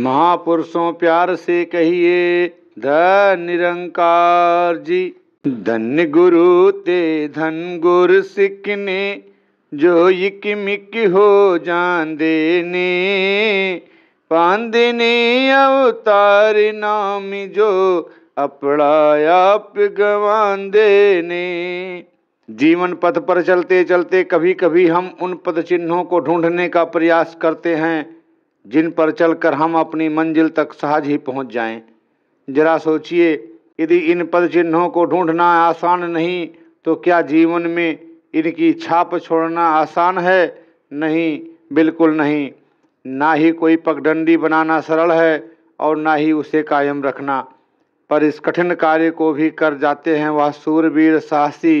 महापुरुषों प्यार से कहिए ध निरंकार जी धन गुरु ते धन गुरु सिकने जो इक मिक हो जान देने पांदने ने अवतार नाम जो अपना आप गवान देने जीवन पथ पर चलते चलते कभी कभी हम उन पद चिन्हों को ढूंढने का प्रयास करते हैं जिन पर चलकर हम अपनी मंजिल तक सहज ही पहुंच जाएं। जरा सोचिए यदि इन पद चिन्हों को ढूंढना आसान नहीं तो क्या जीवन में इनकी छाप छोड़ना आसान है नहीं बिल्कुल नहीं ना ही कोई पगडंडी बनाना सरल है और ना ही उसे कायम रखना पर इस कठिन कार्य को भी कर जाते हैं वह सूरवीर साहसी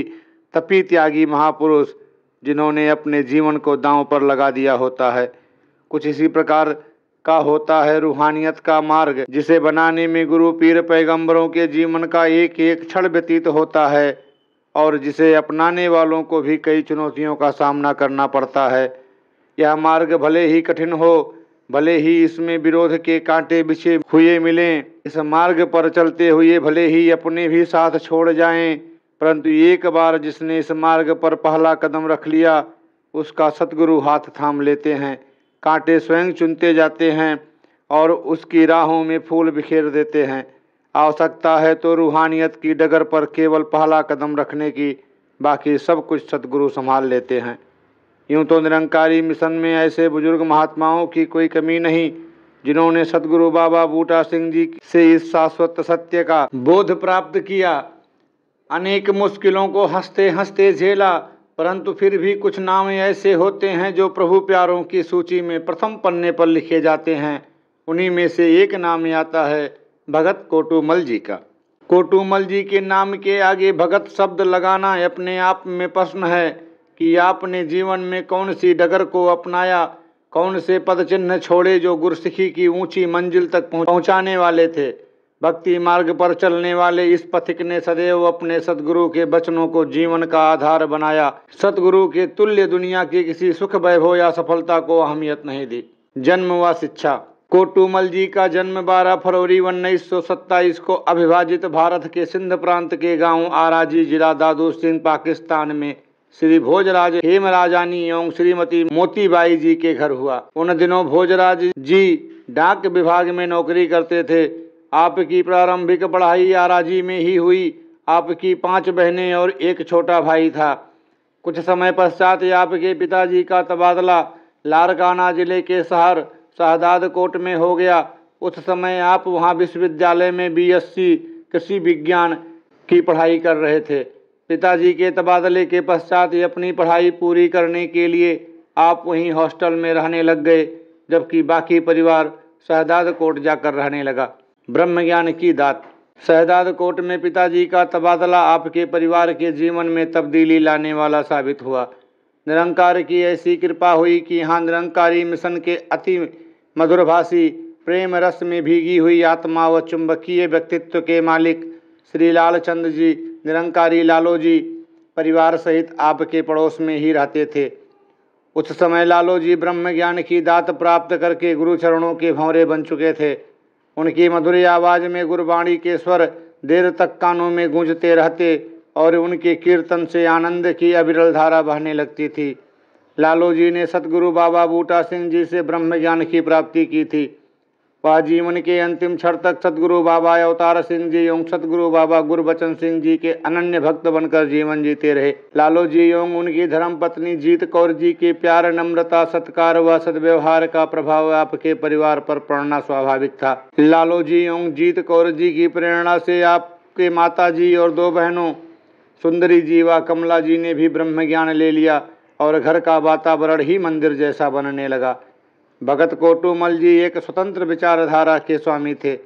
तपी त्यागी महापुरुष जिन्होंने अपने जीवन को दांव पर लगा दिया होता है कुछ इसी प्रकार का होता है रूहानियत का मार्ग जिसे बनाने में गुरु पीर पैगंबरों के जीवन का एक एक क्षण व्यतीत होता है और जिसे अपनाने वालों को भी कई चुनौतियों का सामना करना पड़ता है यह मार्ग भले ही कठिन हो भले ही इसमें विरोध के कांटे बिछे हुए मिलें इस मार्ग पर चलते हुए भले ही अपने भी साथ छोड़ जाएं परंतु एक बार जिसने इस मार्ग पर पहला कदम रख लिया उसका सतगुरु हाथ थाम लेते हैं कांटे स्वयं चुनते जाते हैं और उसकी राहों में फूल बिखेर देते हैं आवश्यकता है तो रूहानियत की डगर पर केवल पहला कदम रखने की बाकी सब कुछ सदगुरु संभाल लेते हैं यूं तो निरंकारी मिशन में ऐसे बुजुर्ग महात्माओं की कोई कमी नहीं जिन्होंने सदगुरु बाबा बूटा सिंह जी से इस शाश्वत सत्य का बोध प्राप्त किया अनेक मुश्किलों को हंसते हंसते झेला परंतु फिर भी कुछ नाम ऐसे होते हैं जो प्रभु प्यारों की सूची में प्रथम पन्ने पर लिखे जाते हैं उन्हीं में से एक नाम आता है भगत कोटूमल जी का कोटूमल जी के नाम के आगे भगत शब्द लगाना अपने आप में प्रश्न है कि आपने जीवन में कौन सी डगर को अपनाया कौन से पद चिन्ह छोड़े जो गुरसिखी की ऊंची मंजिल तक पहुंचाने वाले थे भक्ति मार्ग पर चलने वाले इस पथिक ने सदैव अपने सदगुरु के वचनों को जीवन का आधार बनाया सदगुरु के तुल्य दुनिया की किसी सुख वैभव या सफलता को अहमियत नहीं दी जन्म व शिक्षा कोटूमल जी का जन्म 12 फरवरी उन्नीस को अभिभाजित भारत के सिंध प्रांत के गांव आराजी जिला दादू सिंह पाकिस्तान में श्री भोजराज हेम राजानी एवं श्रीमती मोतीबाई जी के घर हुआ उन दिनों भोजराज जी डाक विभाग में नौकरी करते थे आपकी प्रारंभिक पढ़ाई आराजी में ही हुई आपकी पांच बहनें और एक छोटा भाई था कुछ समय पश्चात आपके पिताजी का तबादला लारकाना जिले के शहर शहदाद कोट में हो गया उस समय आप वहाँ विश्वविद्यालय में बीएससी कृषि विज्ञान की पढ़ाई कर रहे थे पिताजी के तबादले के पश्चात अपनी पढ़ाई पूरी करने के लिए आप वहीं हॉस्टल में रहने लग गए जबकि बाकी परिवार शहदाद कोट जाकर रहने लगा ब्रह्म ज्ञान की दात शहदाद कोट में पिताजी का तबादला आपके परिवार के जीवन में तब्दीली लाने वाला साबित हुआ निरंकार की ऐसी कृपा हुई कि यहाँ निरंकारी मिशन के अति मधुरभाषी प्रेम रस में भीगी हुई आत्मा व चुंबकीय व्यक्तित्व के मालिक श्री लालचंद जी निरंकारी लालो जी परिवार सहित आपके पड़ोस में ही रहते थे उस समय लालो जी ब्रह्म ज्ञान की दात प्राप्त करके गुरुचरणों के भौरे बन चुके थे उनकी मधुर आवाज़ में गुरबाणी के स्वर देर तक कानों में गूंजते रहते और उनके कीर्तन से आनंद की अविरल धारा बहने लगती थी लालू जी ने सतगुरु बाबा बूटा सिंह जी से ब्रह्म ज्ञान की प्राप्ति की थी वह जीवन के अंतिम क्षण तक सदगुरु बाबा अवतार सिंह जी एवं सदगुरु बाबा गुरबचन सिंह जी के अनन्य भक्त बनकर जीवन जीते रहे लालो जी एवं उनकी धर्म पत्नी जीत कौर जी के प्यार नम्रता सत्कार व सदव्यवहार का प्रभाव आपके परिवार पर पड़ना स्वाभाविक था लालो जी एवं जीत कौर जी की प्रेरणा से आपके माता जी और दो बहनों सुंदरी जी व कमला जी ने भी ब्रह्म ज्ञान ले लिया और घर का वातावरण ही मंदिर जैसा बनने लगा भगत कोटूमल जी एक स्वतंत्र विचारधारा के स्वामी थे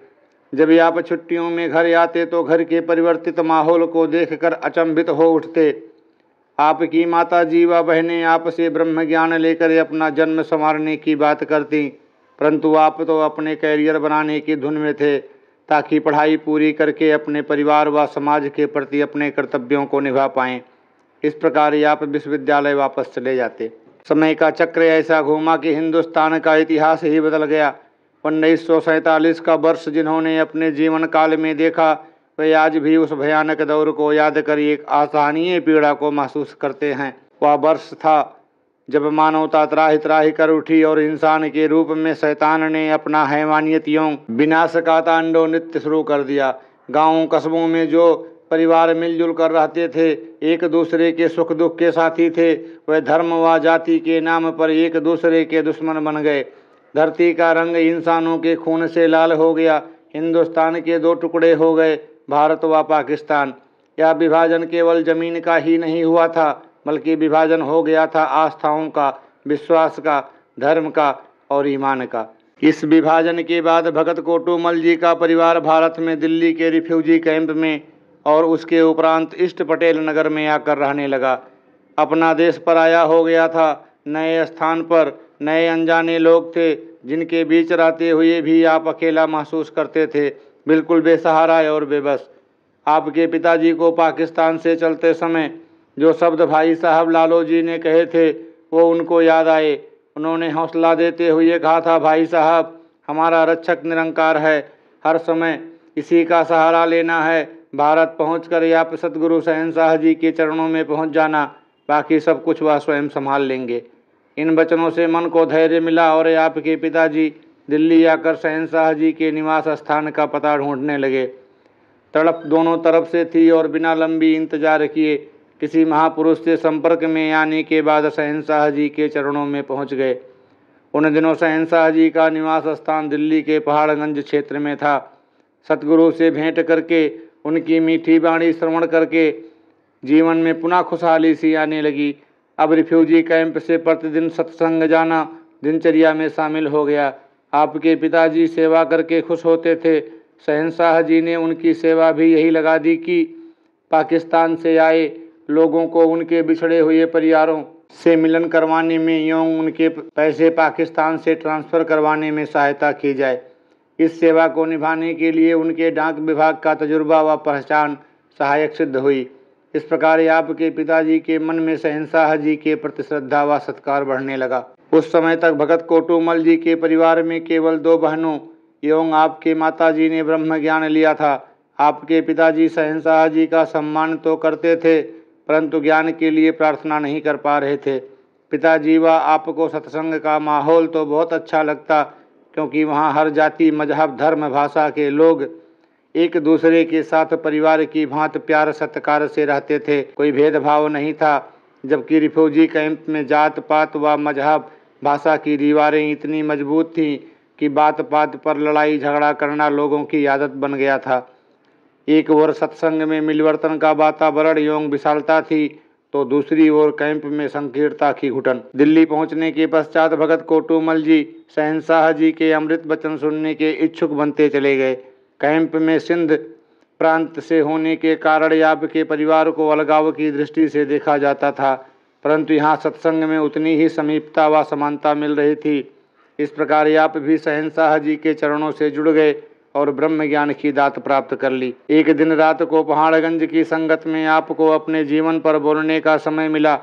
जब आप छुट्टियों में घर आते तो घर के परिवर्तित माहौल को देखकर अचंभित हो उठते आपकी माता जी व बहनें आपसे ब्रह्म ज्ञान लेकर अपना जन्म संवारने की बात करती परंतु आप तो अपने कैरियर बनाने की धुन में थे ताकि पढ़ाई पूरी करके अपने परिवार व समाज के प्रति अपने कर्तव्यों को निभा पाएँ इस प्रकार आप विश्वविद्यालय वापस चले जाते समय का चक्र ऐसा घूमा कि हिंदुस्तान का इतिहास ही बदल गया उन्नीस का वर्ष जिन्होंने अपने जीवन काल में देखा वे आज भी उस भयानक दौर को याद कर एक आसानीय पीड़ा को महसूस करते हैं वह वर्ष था जब मानवता त्राही त्राही कर उठी और इंसान के रूप में शैतान ने अपना हैवानियतियों विनाश का तांडो नृत्य शुरू कर दिया गांवों कस्बों में जो परिवार मिलजुल कर रहते थे एक दूसरे के सुख दुख के साथी थे वह धर्म व जाति के नाम पर एक दूसरे के दुश्मन बन गए धरती का रंग इंसानों के खून से लाल हो गया हिंदुस्तान के दो टुकड़े हो गए भारत व पाकिस्तान यह विभाजन केवल जमीन का ही नहीं हुआ था बल्कि विभाजन हो गया था आस्थाओं का विश्वास का धर्म का और ईमान का इस विभाजन के बाद भगत कोटूमल जी का परिवार भारत में दिल्ली के रिफ्यूजी कैंप में और उसके उपरांत इष्ट पटेल नगर में आकर रहने लगा अपना देश पर आया हो गया था नए स्थान पर नए अनजाने लोग थे जिनके बीच रहते हुए भी आप अकेला महसूस करते थे बिल्कुल बेसहारा और बेबस आपके पिताजी को पाकिस्तान से चलते समय जो शब्द भाई साहब लालो जी ने कहे थे वो उनको याद आए उन्होंने हौसला देते हुए कहा था भाई साहब हमारा रक्षक निरंकार है हर समय इसी का सहारा लेना है भारत पहुंचकर या सदगुरु सहन शाह जी के चरणों में पहुंच जाना बाकी सब कुछ वह स्वयं संभाल लेंगे इन वचनों से मन को धैर्य मिला और आपके पिताजी दिल्ली आकर सहन शाह जी के निवास स्थान का पता ढूंढने लगे तड़प दोनों तरफ से थी और बिना लंबी इंतजार किए किसी महापुरुष से संपर्क में आने के बाद सहन शाह जी के चरणों में पहुंच गए उन दिनों सहन शाह जी का निवास स्थान दिल्ली के पहाड़गंज क्षेत्र में था सतगुरु से भेंट करके उनकी मीठी बाणी श्रवण करके जीवन में पुनः खुशहाली सी आने लगी अब रिफ्यूजी कैंप से प्रतिदिन सत्संग जाना दिनचर्या में शामिल हो गया आपके पिताजी सेवा करके खुश होते थे शहनशाह जी ने उनकी सेवा भी यही लगा दी कि पाकिस्तान से आए लोगों को उनके बिछड़े हुए परिवारों से मिलन करवाने में यों उनके पैसे पाकिस्तान से ट्रांसफ़र करवाने में सहायता की जाए इस सेवा को निभाने के लिए उनके डाक विभाग का तजुर्बा व पहचान सहायक सिद्ध हुई इस प्रकार आपके पिताजी के मन में शहनशाह जी के प्रति श्रद्धा व सत्कार बढ़ने लगा उस समय तक भगत कोटूमल जी के परिवार में केवल दो बहनों एवं आपके माताजी ने ब्रह्म ज्ञान लिया था आपके पिताजी शहनशाह जी का सम्मान तो करते थे परंतु ज्ञान के लिए प्रार्थना नहीं कर पा रहे थे पिताजी व आपको सत्संग का माहौल तो बहुत अच्छा लगता क्योंकि वहाँ हर जाति मजहब धर्म भाषा के लोग एक दूसरे के साथ परिवार की भांत प्यार सत्कार से रहते थे कोई भेदभाव नहीं था जबकि रिफ्यूजी कैंप में जात पात व मजहब भाषा की दीवारें इतनी मजबूत थीं कि बात पात पर लड़ाई झगड़ा करना लोगों की आदत बन गया था एक और सत्संग में मिलवर्तन का वातावरण एवं विशालता थी तो दूसरी ओर कैंप में संकीर्णता की घुटन दिल्ली पहुंचने के पश्चात भगत कोटूमल जी शहनशाह जी के अमृत वचन सुनने के इच्छुक बनते चले गए कैंप में सिंध प्रांत से होने के कारण याब के परिवार को अलगाव की दृष्टि से देखा जाता था परंतु यहाँ सत्संग में उतनी ही समीपता व समानता मिल रही थी इस प्रकार याप भी शहनशाह जी के चरणों से जुड़ गए और ब्रह्म ज्ञान की दात प्राप्त कर ली एक दिन रात को पहाड़गंज की संगत में आपको अपने जीवन पर बोलने का समय मिला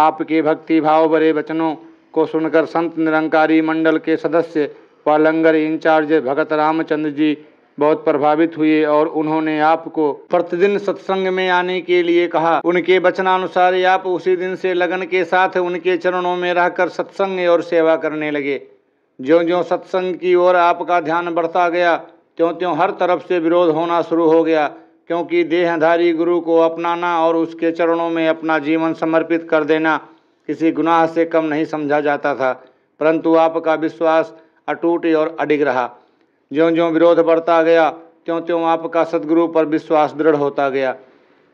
आपके भक्ति भाव भरे वचनों को सुनकर संत निरंकारी मंडल के सदस्य व लंगर इंचार्ज भगत रामचंद्र जी बहुत प्रभावित हुए और उन्होंने आपको प्रतिदिन सत्संग में आने के लिए कहा उनके वचनानुसार आप उसी दिन से लगन के साथ उनके चरणों में रहकर सत्संग और सेवा करने लगे ज्यो ज्यो सत्संग की ओर आपका ध्यान बढ़ता गया त्यों त्यों हर तरफ से विरोध होना शुरू हो गया क्योंकि देहधारी गुरु को अपनाना और उसके चरणों में अपना जीवन समर्पित कर देना किसी गुनाह से कम नहीं समझा जाता था परंतु आपका विश्वास अटूट और अडिग रहा ज्यों ज्यों विरोध बढ़ता गया त्यों त्यों आपका सदगुरु पर विश्वास दृढ़ होता गया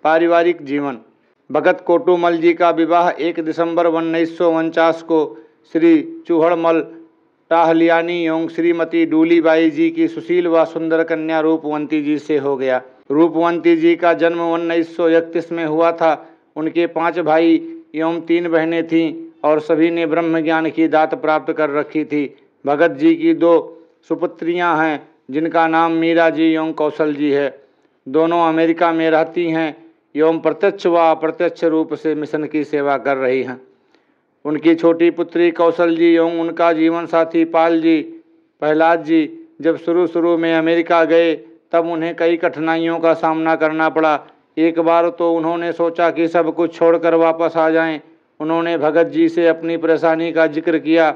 पारिवारिक जीवन भगत कोटूमल जी का विवाह 1 दिसंबर उन्नीस को श्री चूहड़मल टाहलियानी एवं श्रीमती डूलीबाई जी की सुशील व सुंदर कन्या रूपवंती जी से हो गया रूपवंती जी का जन्म उन्नीस में हुआ था उनके पांच भाई एवं तीन बहनें थीं और सभी ने ब्रह्म ज्ञान की दात प्राप्त कर रखी थी भगत जी की दो सुपुत्रियाँ हैं जिनका नाम मीरा जी एवं कौशल जी है दोनों अमेरिका में रहती हैं एवं प्रत्यक्ष व अप्रत्यक्ष रूप से मिशन की सेवा कर रही हैं उनकी छोटी पुत्री कौशल जी एवं उनका जीवन साथी पाल जी प्रहलाद जी जब शुरू शुरू में अमेरिका गए तब उन्हें कई कठिनाइयों का सामना करना पड़ा एक बार तो उन्होंने सोचा कि सब कुछ छोड़कर वापस आ जाएं। उन्होंने भगत जी से अपनी परेशानी का जिक्र किया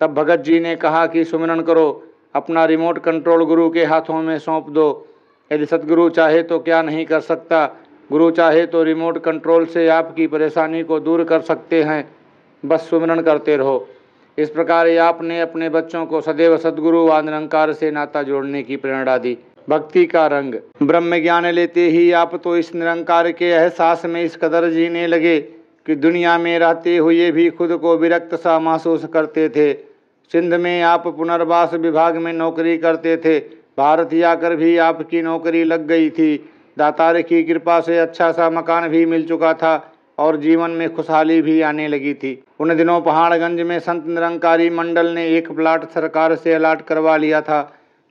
तब भगत जी ने कहा कि सुमिरन करो अपना रिमोट कंट्रोल गुरु के हाथों में सौंप दो यदि सदगुरु चाहे तो क्या नहीं कर सकता गुरु चाहे तो रिमोट कंट्रोल से आपकी परेशानी को दूर कर सकते हैं बस सुमरण करते रहो इस प्रकार ये आपने अपने बच्चों को सदैव सदगुरु व निरंकार से नाता जोड़ने की प्रेरणा दी भक्ति का रंग ब्रह्म ज्ञान लेते ही आप तो इस निरंकार के एहसास में इस कदर जीने लगे कि दुनिया में रहते हुए भी खुद को विरक्त सा महसूस करते थे सिंध में आप पुनर्वास विभाग में नौकरी करते थे भारत आकर भी आपकी नौकरी लग गई थी दातार की कृपा से अच्छा सा मकान भी मिल चुका था और जीवन में खुशहाली भी आने लगी थी उन दिनों पहाड़गंज में संत निरंकारी मंडल ने एक प्लाट सरकार से अलाट करवा लिया था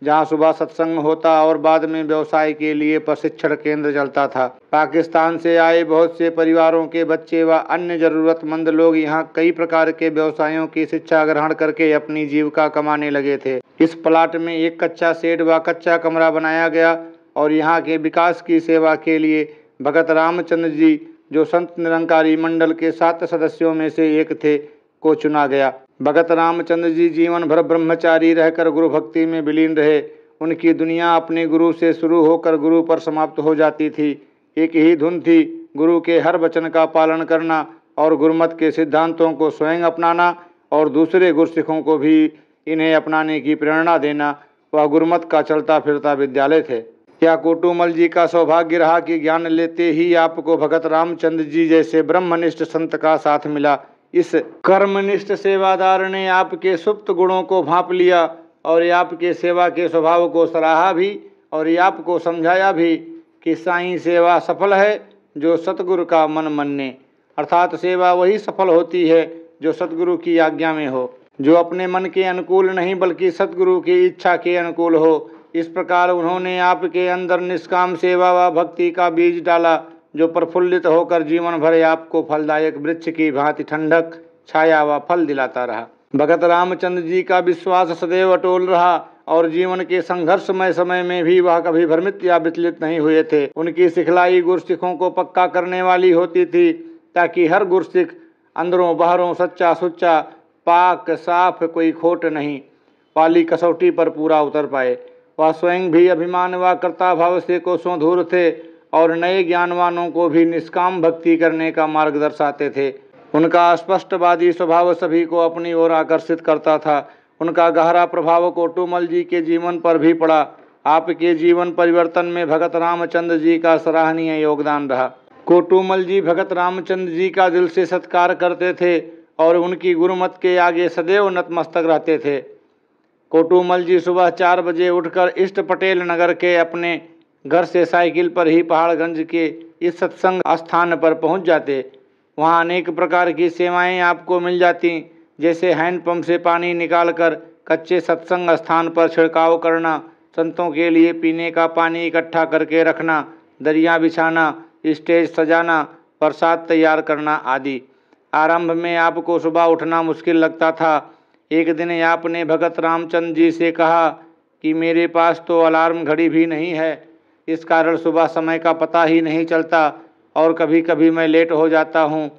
जहां सुबह सत्संग होता और बाद में व्यवसाय के लिए प्रशिक्षण केंद्र चलता था पाकिस्तान से आए बहुत से परिवारों के बच्चे व अन्य जरूरतमंद लोग यहां कई प्रकार के व्यवसायों की शिक्षा ग्रहण करके अपनी जीविका कमाने लगे थे इस प्लाट में एक कच्चा सेट व कच्चा कमरा बनाया गया और यहाँ के विकास की सेवा के लिए भगत रामचंद्र जी जो संत निरंकारी मंडल के सात सदस्यों में से एक थे को चुना गया भगत रामचंद्र जी जीवन भर ब्रह्मचारी रहकर गुरु भक्ति में विलीन रहे उनकी दुनिया अपने गुरु से शुरू होकर गुरु पर समाप्त हो जाती थी एक ही धुन थी गुरु के हर वचन का पालन करना और गुरुमत के सिद्धांतों को स्वयं अपनाना और दूसरे गुरसिखों को भी इन्हें अपनाने की प्रेरणा देना वह गुरुमत का चलता फिरता विद्यालय थे क्या कोटूमल जी का सौभाग्य रहा कि ज्ञान लेते ही आपको भगत रामचंद्र जी जैसे ब्रह्मनिष्ठ संत का साथ मिला इस कर्मनिष्ठ सेवादार ने आपके सुप्त गुणों को भाप लिया और आपके सेवा के स्वभाव को सराहा भी और ये आपको समझाया भी कि साईं सेवा सफल है जो सतगुरु का मन मनने अर्थात सेवा वही सफल होती है जो सतगुरु की आज्ञा में हो जो अपने मन के अनुकूल नहीं बल्कि सतगुरु की इच्छा के अनुकूल हो इस प्रकार उन्होंने आपके अंदर निष्काम सेवा व भक्ति का बीज डाला जो प्रफुल्लित होकर जीवन भर आपको फलदायक वृक्ष की भांति ठंडक छाया व फल दिलाता रहा भगत रामचंद्र जी का विश्वास सदैव अटोल रहा और जीवन के संघर्षमय समय में भी वह कभी भ्रमित या विचलित नहीं हुए थे उनकी सिखलाई गुरसिखों को पक्का करने वाली होती थी ताकि हर गुरसिख अंदरों बाहरों सच्चा सुच्चा पाक साफ कोई खोट नहीं पाली कसौटी पर पूरा उतर पाए वह स्वयं भी अभिमान व कर्ता भाव से कोसों दूर थे और नए ज्ञानवानों को भी निष्काम भक्ति करने का मार्ग दर्शाते थे उनका स्पष्टवादी स्वभाव सभी को अपनी ओर आकर्षित करता था उनका गहरा प्रभाव कोटुमल जी के जीवन पर भी पड़ा आपके जीवन परिवर्तन में भगत रामचंद्र जी का सराहनीय योगदान रहा कोटुमल जी भगत रामचंद्र जी का दिल से सत्कार करते थे और उनकी गुरुमत के आगे सदैव नतमस्तक रहते थे कोटूमल जी सुबह चार बजे उठकर इष्ट पटेल नगर के अपने घर से साइकिल पर ही पहाड़गंज के इस सत्संग स्थान पर पहुंच जाते वहां अनेक प्रकार की सेवाएं आपको मिल जाती जैसे हैंडपम्प से पानी निकालकर कच्चे सत्संग स्थान पर छिड़काव करना संतों के लिए पीने का पानी इकट्ठा करके रखना दरिया बिछाना स्टेज सजाना प्रसाद तैयार करना आदि आरंभ में आपको सुबह उठना मुश्किल लगता था एक दिन आपने भगत रामचंद्र जी से कहा कि मेरे पास तो अलार्म घड़ी भी नहीं है इस कारण सुबह समय का पता ही नहीं चलता और कभी कभी मैं लेट हो जाता हूँ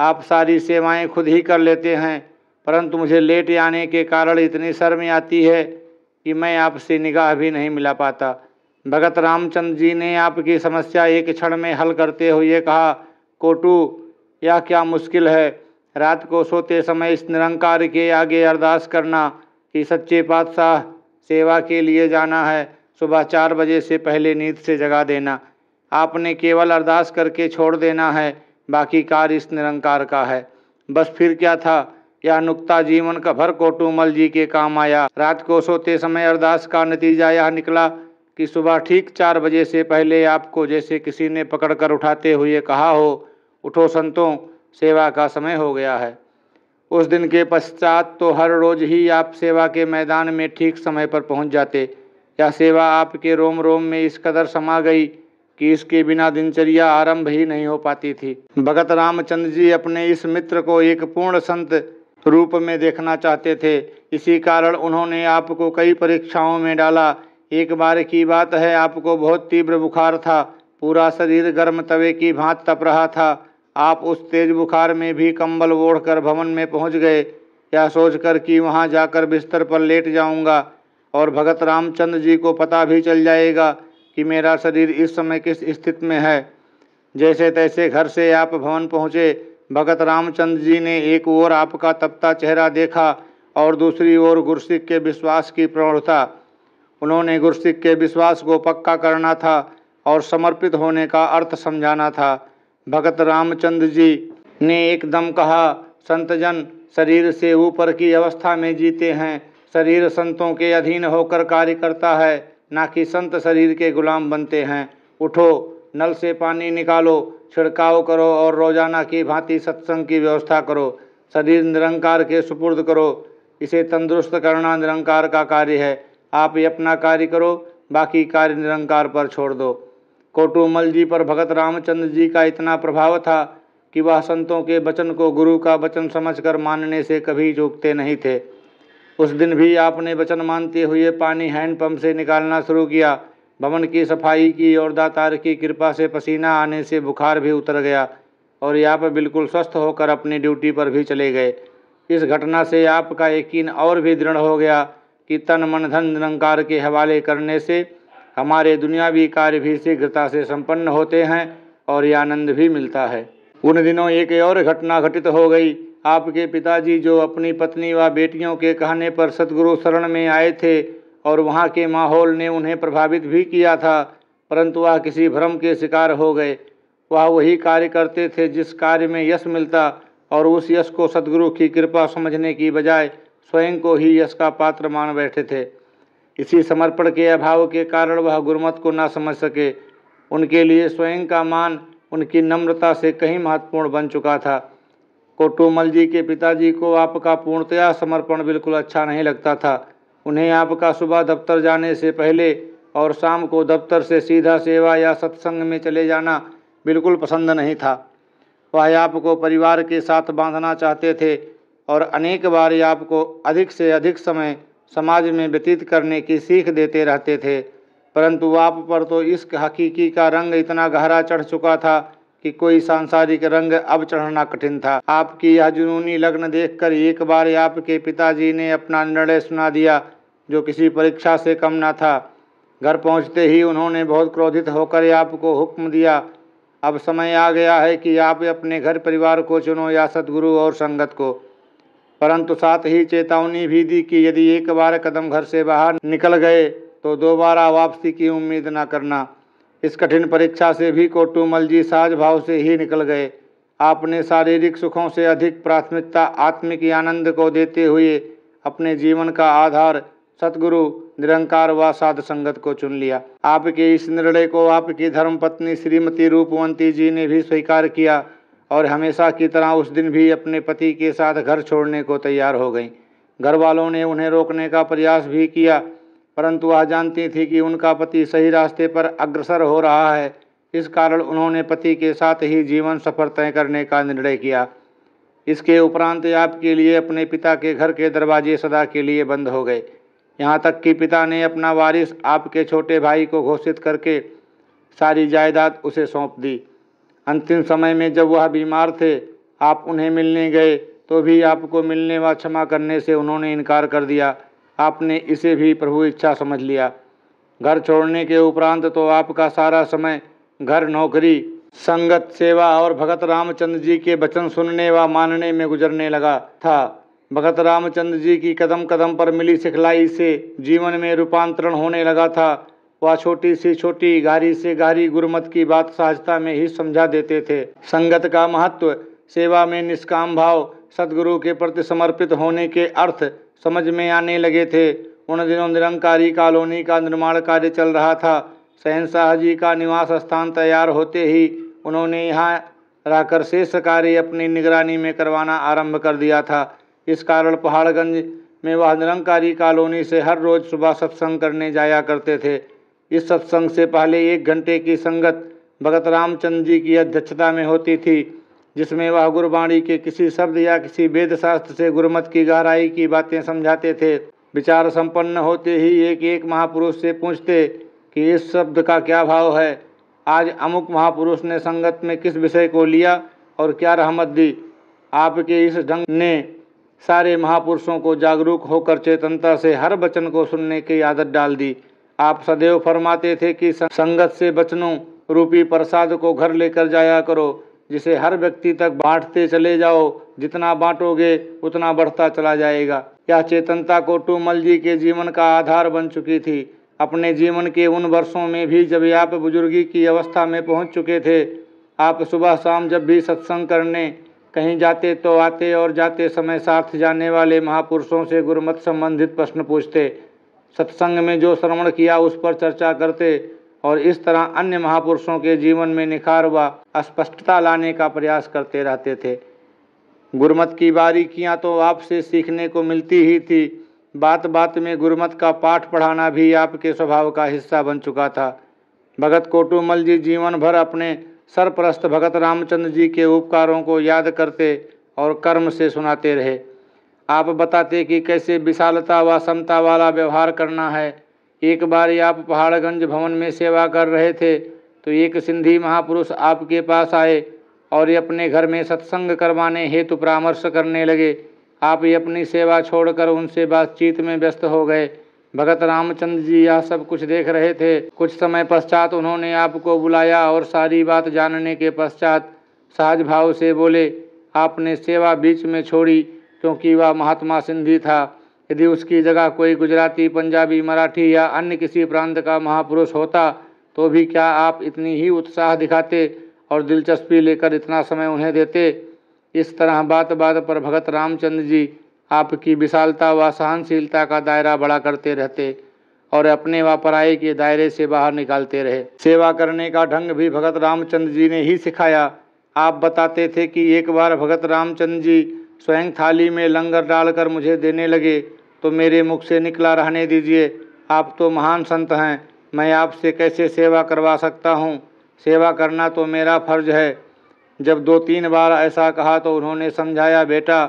आप सारी सेवाएं खुद ही कर लेते हैं परंतु मुझे लेट आने के कारण इतनी शर्म आती है कि मैं आपसे निगाह भी नहीं मिला पाता भगत रामचंद्र जी ने आपकी समस्या एक क्षण में हल करते हुए कहा कोटू यह क्या मुश्किल है रात को सोते समय इस निरंकार के आगे अरदास करना कि सच्चे पातशाह सेवा के लिए जाना है सुबह चार बजे से पहले नींद से जगा देना आपने केवल अरदास करके छोड़ देना है बाकी कार्य इस निरंकार का है बस फिर क्या था यह नुक्ता जीवन का भर कोटूमल जी के काम आया रात को सोते समय अरदास का नतीजा यह निकला कि सुबह ठीक चार बजे से पहले आपको जैसे किसी ने पकड़कर उठाते हुए कहा हो उठो संतों सेवा का समय हो गया है उस दिन के पश्चात तो हर रोज़ ही आप सेवा के मैदान में ठीक समय पर पहुंच जाते या सेवा आपके रोम रोम में इस कदर समा गई कि इसके बिना दिनचर्या आरंभ ही नहीं हो पाती थी भगत रामचंद्र जी अपने इस मित्र को एक पूर्ण संत रूप में देखना चाहते थे इसी कारण उन्होंने आपको कई परीक्षाओं में डाला एक बार की बात है आपको बहुत तीव्र बुखार था पूरा शरीर गर्म तवे की भांत तप रहा था आप उस तेज बुखार में भी कंबल ओढ़कर भवन में पहुंच गए या सोचकर कि वहां जाकर बिस्तर पर लेट जाऊंगा और भगत रामचंद्र जी को पता भी चल जाएगा कि मेरा शरीर इस समय किस स्थिति में है जैसे तैसे घर से आप भवन पहुँचे भगत रामचंद्र जी ने एक ओर आपका तपता चेहरा देखा और दूसरी ओर गुरसिख के विश्वास की प्रौढ़ता उन्होंने गुरसिख के विश्वास को पक्का करना था और समर्पित होने का अर्थ समझाना था भगत रामचंद्र जी ने एकदम कहा संतजन शरीर से ऊपर की अवस्था में जीते हैं शरीर संतों के अधीन होकर कार्य करता है ना कि संत शरीर के गुलाम बनते हैं उठो नल से पानी निकालो छिड़काव करो और रोजाना की भांति सत्संग की व्यवस्था करो शरीर निरंकार के सुपुर्द करो इसे तंदुरुस्त करना निरंकार का कार्य है आप ही अपना कार्य करो बाकी कार्य निरंकार पर छोड़ दो कौटुमल जी पर भगत रामचंद्र जी का इतना प्रभाव था कि वह संतों के वचन को गुरु का वचन समझकर मानने से कभी चूकते नहीं थे उस दिन भी आपने वचन मानते हुए पानी हैंडपम्प से निकालना शुरू किया भवन की सफाई की और दातार की कृपा से पसीना आने से बुखार भी उतर गया और आप बिल्कुल स्वस्थ होकर अपनी ड्यूटी पर भी चले गए इस घटना से आपका यकीन और भी दृढ़ हो गया कि तन मन धन निरंकार के हवाले करने से हमारे दुनियावी कार्य भी शीघ्रता से संपन्न होते हैं और ये आनंद भी मिलता है उन दिनों एक और घटना घटित हो गई आपके पिताजी जो अपनी पत्नी व बेटियों के कहने पर सदगुरु शरण में आए थे और वहाँ के माहौल ने उन्हें प्रभावित भी किया था परंतु वह किसी भ्रम के शिकार हो गए वह वही कार्य करते थे जिस कार्य में यश मिलता और उस यश को सदगुरु की कृपा समझने की बजाय स्वयं को ही यश का पात्र मान बैठे थे इसी समर्पण के अभाव के कारण वह गुरमत को ना समझ सके उनके लिए स्वयं का मान उनकी नम्रता से कहीं महत्वपूर्ण बन चुका था कोटोमल जी के पिताजी को आपका पूर्णतया समर्पण बिल्कुल अच्छा नहीं लगता था उन्हें आपका सुबह दफ्तर जाने से पहले और शाम को दफ्तर से सीधा सेवा या सत्संग में चले जाना बिल्कुल पसंद नहीं था वह आपको परिवार के साथ बांधना चाहते थे और अनेक बार आपको अधिक से अधिक समय समाज में व्यतीत करने की सीख देते रहते थे परंतु आप पर तो इस हकीकी का रंग इतना गहरा चढ़ चुका था कि कोई सांसारिक रंग अब चढ़ना कठिन था आपकी यह जुनूनी लग्न देखकर एक बार आपके पिताजी ने अपना निर्णय सुना दिया जो किसी परीक्षा से कम ना था घर पहुंचते ही उन्होंने बहुत क्रोधित होकर आपको हुक्म दिया अब समय आ गया है कि आप अपने घर परिवार को चुनो या सदगुरु और संगत को परंतु साथ ही चेतावनी भी दी कि यदि एक बार कदम घर से बाहर निकल गए तो दोबारा वापसी की उम्मीद न करना इस कठिन परीक्षा से भी कोटूमल जी साज भाव से ही निकल गए आपने शारीरिक सुखों से अधिक प्राथमिकता आत्मिक आनंद को देते हुए अपने जीवन का आधार सतगुरु निरंकार व साध संगत को चुन लिया आपके इस निर्णय को आपकी धर्मपत्नी श्रीमती रूपवंती जी ने भी स्वीकार किया और हमेशा की तरह उस दिन भी अपने पति के साथ घर छोड़ने को तैयार हो गईं घर वालों ने उन्हें रोकने का प्रयास भी किया परंतु वह जानती थी कि उनका पति सही रास्ते पर अग्रसर हो रहा है इस कारण उन्होंने पति के साथ ही जीवन सफर तय करने का निर्णय किया इसके उपरांत आपके लिए अपने पिता के घर के दरवाजे सदा के लिए बंद हो गए यहाँ तक कि पिता ने अपना वारिस आपके छोटे भाई को घोषित करके सारी जायदाद उसे सौंप दी अंतिम समय में जब वह बीमार थे आप उन्हें मिलने गए तो भी आपको मिलने व क्षमा करने से उन्होंने इनकार कर दिया आपने इसे भी प्रभु इच्छा समझ लिया घर छोड़ने के उपरांत तो आपका सारा समय घर नौकरी संगत सेवा और भगत रामचंद्र जी के वचन सुनने व मानने में गुजरने लगा था भगत रामचंद्र जी की कदम कदम पर मिली सिखलाई से जीवन में रूपांतरण होने लगा था वह छोटी सी छोटी गारी से गारी गुरमत की बात सहजता में ही समझा देते थे संगत का महत्व सेवा में निष्काम भाव सदगुरु के प्रति समर्पित होने के अर्थ समझ में आने लगे थे उन दिनों निरंकारी कॉलोनी का निर्माण कार्य चल रहा था शहनशाह जी का निवास स्थान तैयार होते ही उन्होंने यहाँ रहकर शेष कार्य अपनी निगरानी में करवाना आरंभ कर दिया था इस कारण पहाड़गंज में वह निरंकारी कॉलोनी से हर रोज़ सुबह सत्संग करने जाया करते थे इस सत्संग से पहले एक घंटे की संगत भगत रामचंद्र जी की अध्यक्षता में होती थी जिसमें वह गुरबाणी के किसी शब्द या किसी वेद शास्त्र से गुरुमत की गहराई की बातें समझाते थे विचार संपन्न होते ही एक एक महापुरुष से पूछते कि इस शब्द का क्या भाव है आज अमुक महापुरुष ने संगत में किस विषय को लिया और क्या रहमत दी आपके इस ढंग ने सारे महापुरुषों को जागरूक होकर चेतनता से हर वचन को सुनने की आदत डाल दी आप सदैव फरमाते थे कि संगत से बचनो रूपी प्रसाद को घर लेकर जाया करो जिसे हर व्यक्ति तक बांटते चले जाओ जितना बांटोगे उतना बढ़ता चला जाएगा यह चेतनता टूमल जी के जीवन का आधार बन चुकी थी अपने जीवन के उन वर्षों में भी जब आप बुजुर्गी की अवस्था में पहुंच चुके थे आप सुबह शाम जब भी सत्संग करने कहीं जाते तो आते और जाते समय साथ जाने वाले महापुरुषों से गुरुमत संबंधित प्रश्न पूछते सत्संग में जो श्रवण किया उस पर चर्चा करते और इस तरह अन्य महापुरुषों के जीवन में निखार व अस्पष्टता लाने का प्रयास करते रहते थे गुरमत की बारीकियाँ तो आपसे सीखने को मिलती ही थी बात बात में गुरमत का पाठ पढ़ाना भी आपके स्वभाव का हिस्सा बन चुका था भगत कोटुमल जी जीवन भर अपने सरप्रस्त भगत रामचंद्र जी के उपकारों को याद करते और कर्म से सुनाते रहे आप बताते कि कैसे विशालता व समता वाला व्यवहार करना है एक बार आप पहाड़गंज भवन में सेवा कर रहे थे तो एक सिंधी महापुरुष आपके पास आए और ये अपने घर में सत्संग करवाने हेतु परामर्श करने लगे आप ये अपनी सेवा छोड़कर उनसे बातचीत में व्यस्त हो गए भगत रामचंद्र जी यह सब कुछ देख रहे थे कुछ समय पश्चात उन्होंने आपको बुलाया और सारी बात जानने के पश्चात सहज भाव से बोले आपने सेवा बीच में छोड़ी क्योंकि वह महात्मा सिंधी था यदि उसकी जगह कोई गुजराती पंजाबी मराठी या अन्य किसी प्रांत का महापुरुष होता तो भी क्या आप इतनी ही उत्साह दिखाते और दिलचस्पी लेकर इतना समय उन्हें देते इस तरह बात बात पर भगत रामचंद्र जी आपकी विशालता व सहनशीलता का दायरा बड़ा करते रहते और अपने व पराई के दायरे से बाहर निकालते रहे सेवा करने का ढंग भी भगत रामचंद्र जी ने ही सिखाया आप बताते थे कि एक बार भगत रामचंद्र जी स्वयं थाली में लंगर डालकर मुझे देने लगे तो मेरे मुख से निकला रहने दीजिए आप तो महान संत हैं मैं आपसे कैसे सेवा करवा सकता हूँ सेवा करना तो मेरा फर्ज है जब दो तीन बार ऐसा कहा तो उन्होंने समझाया बेटा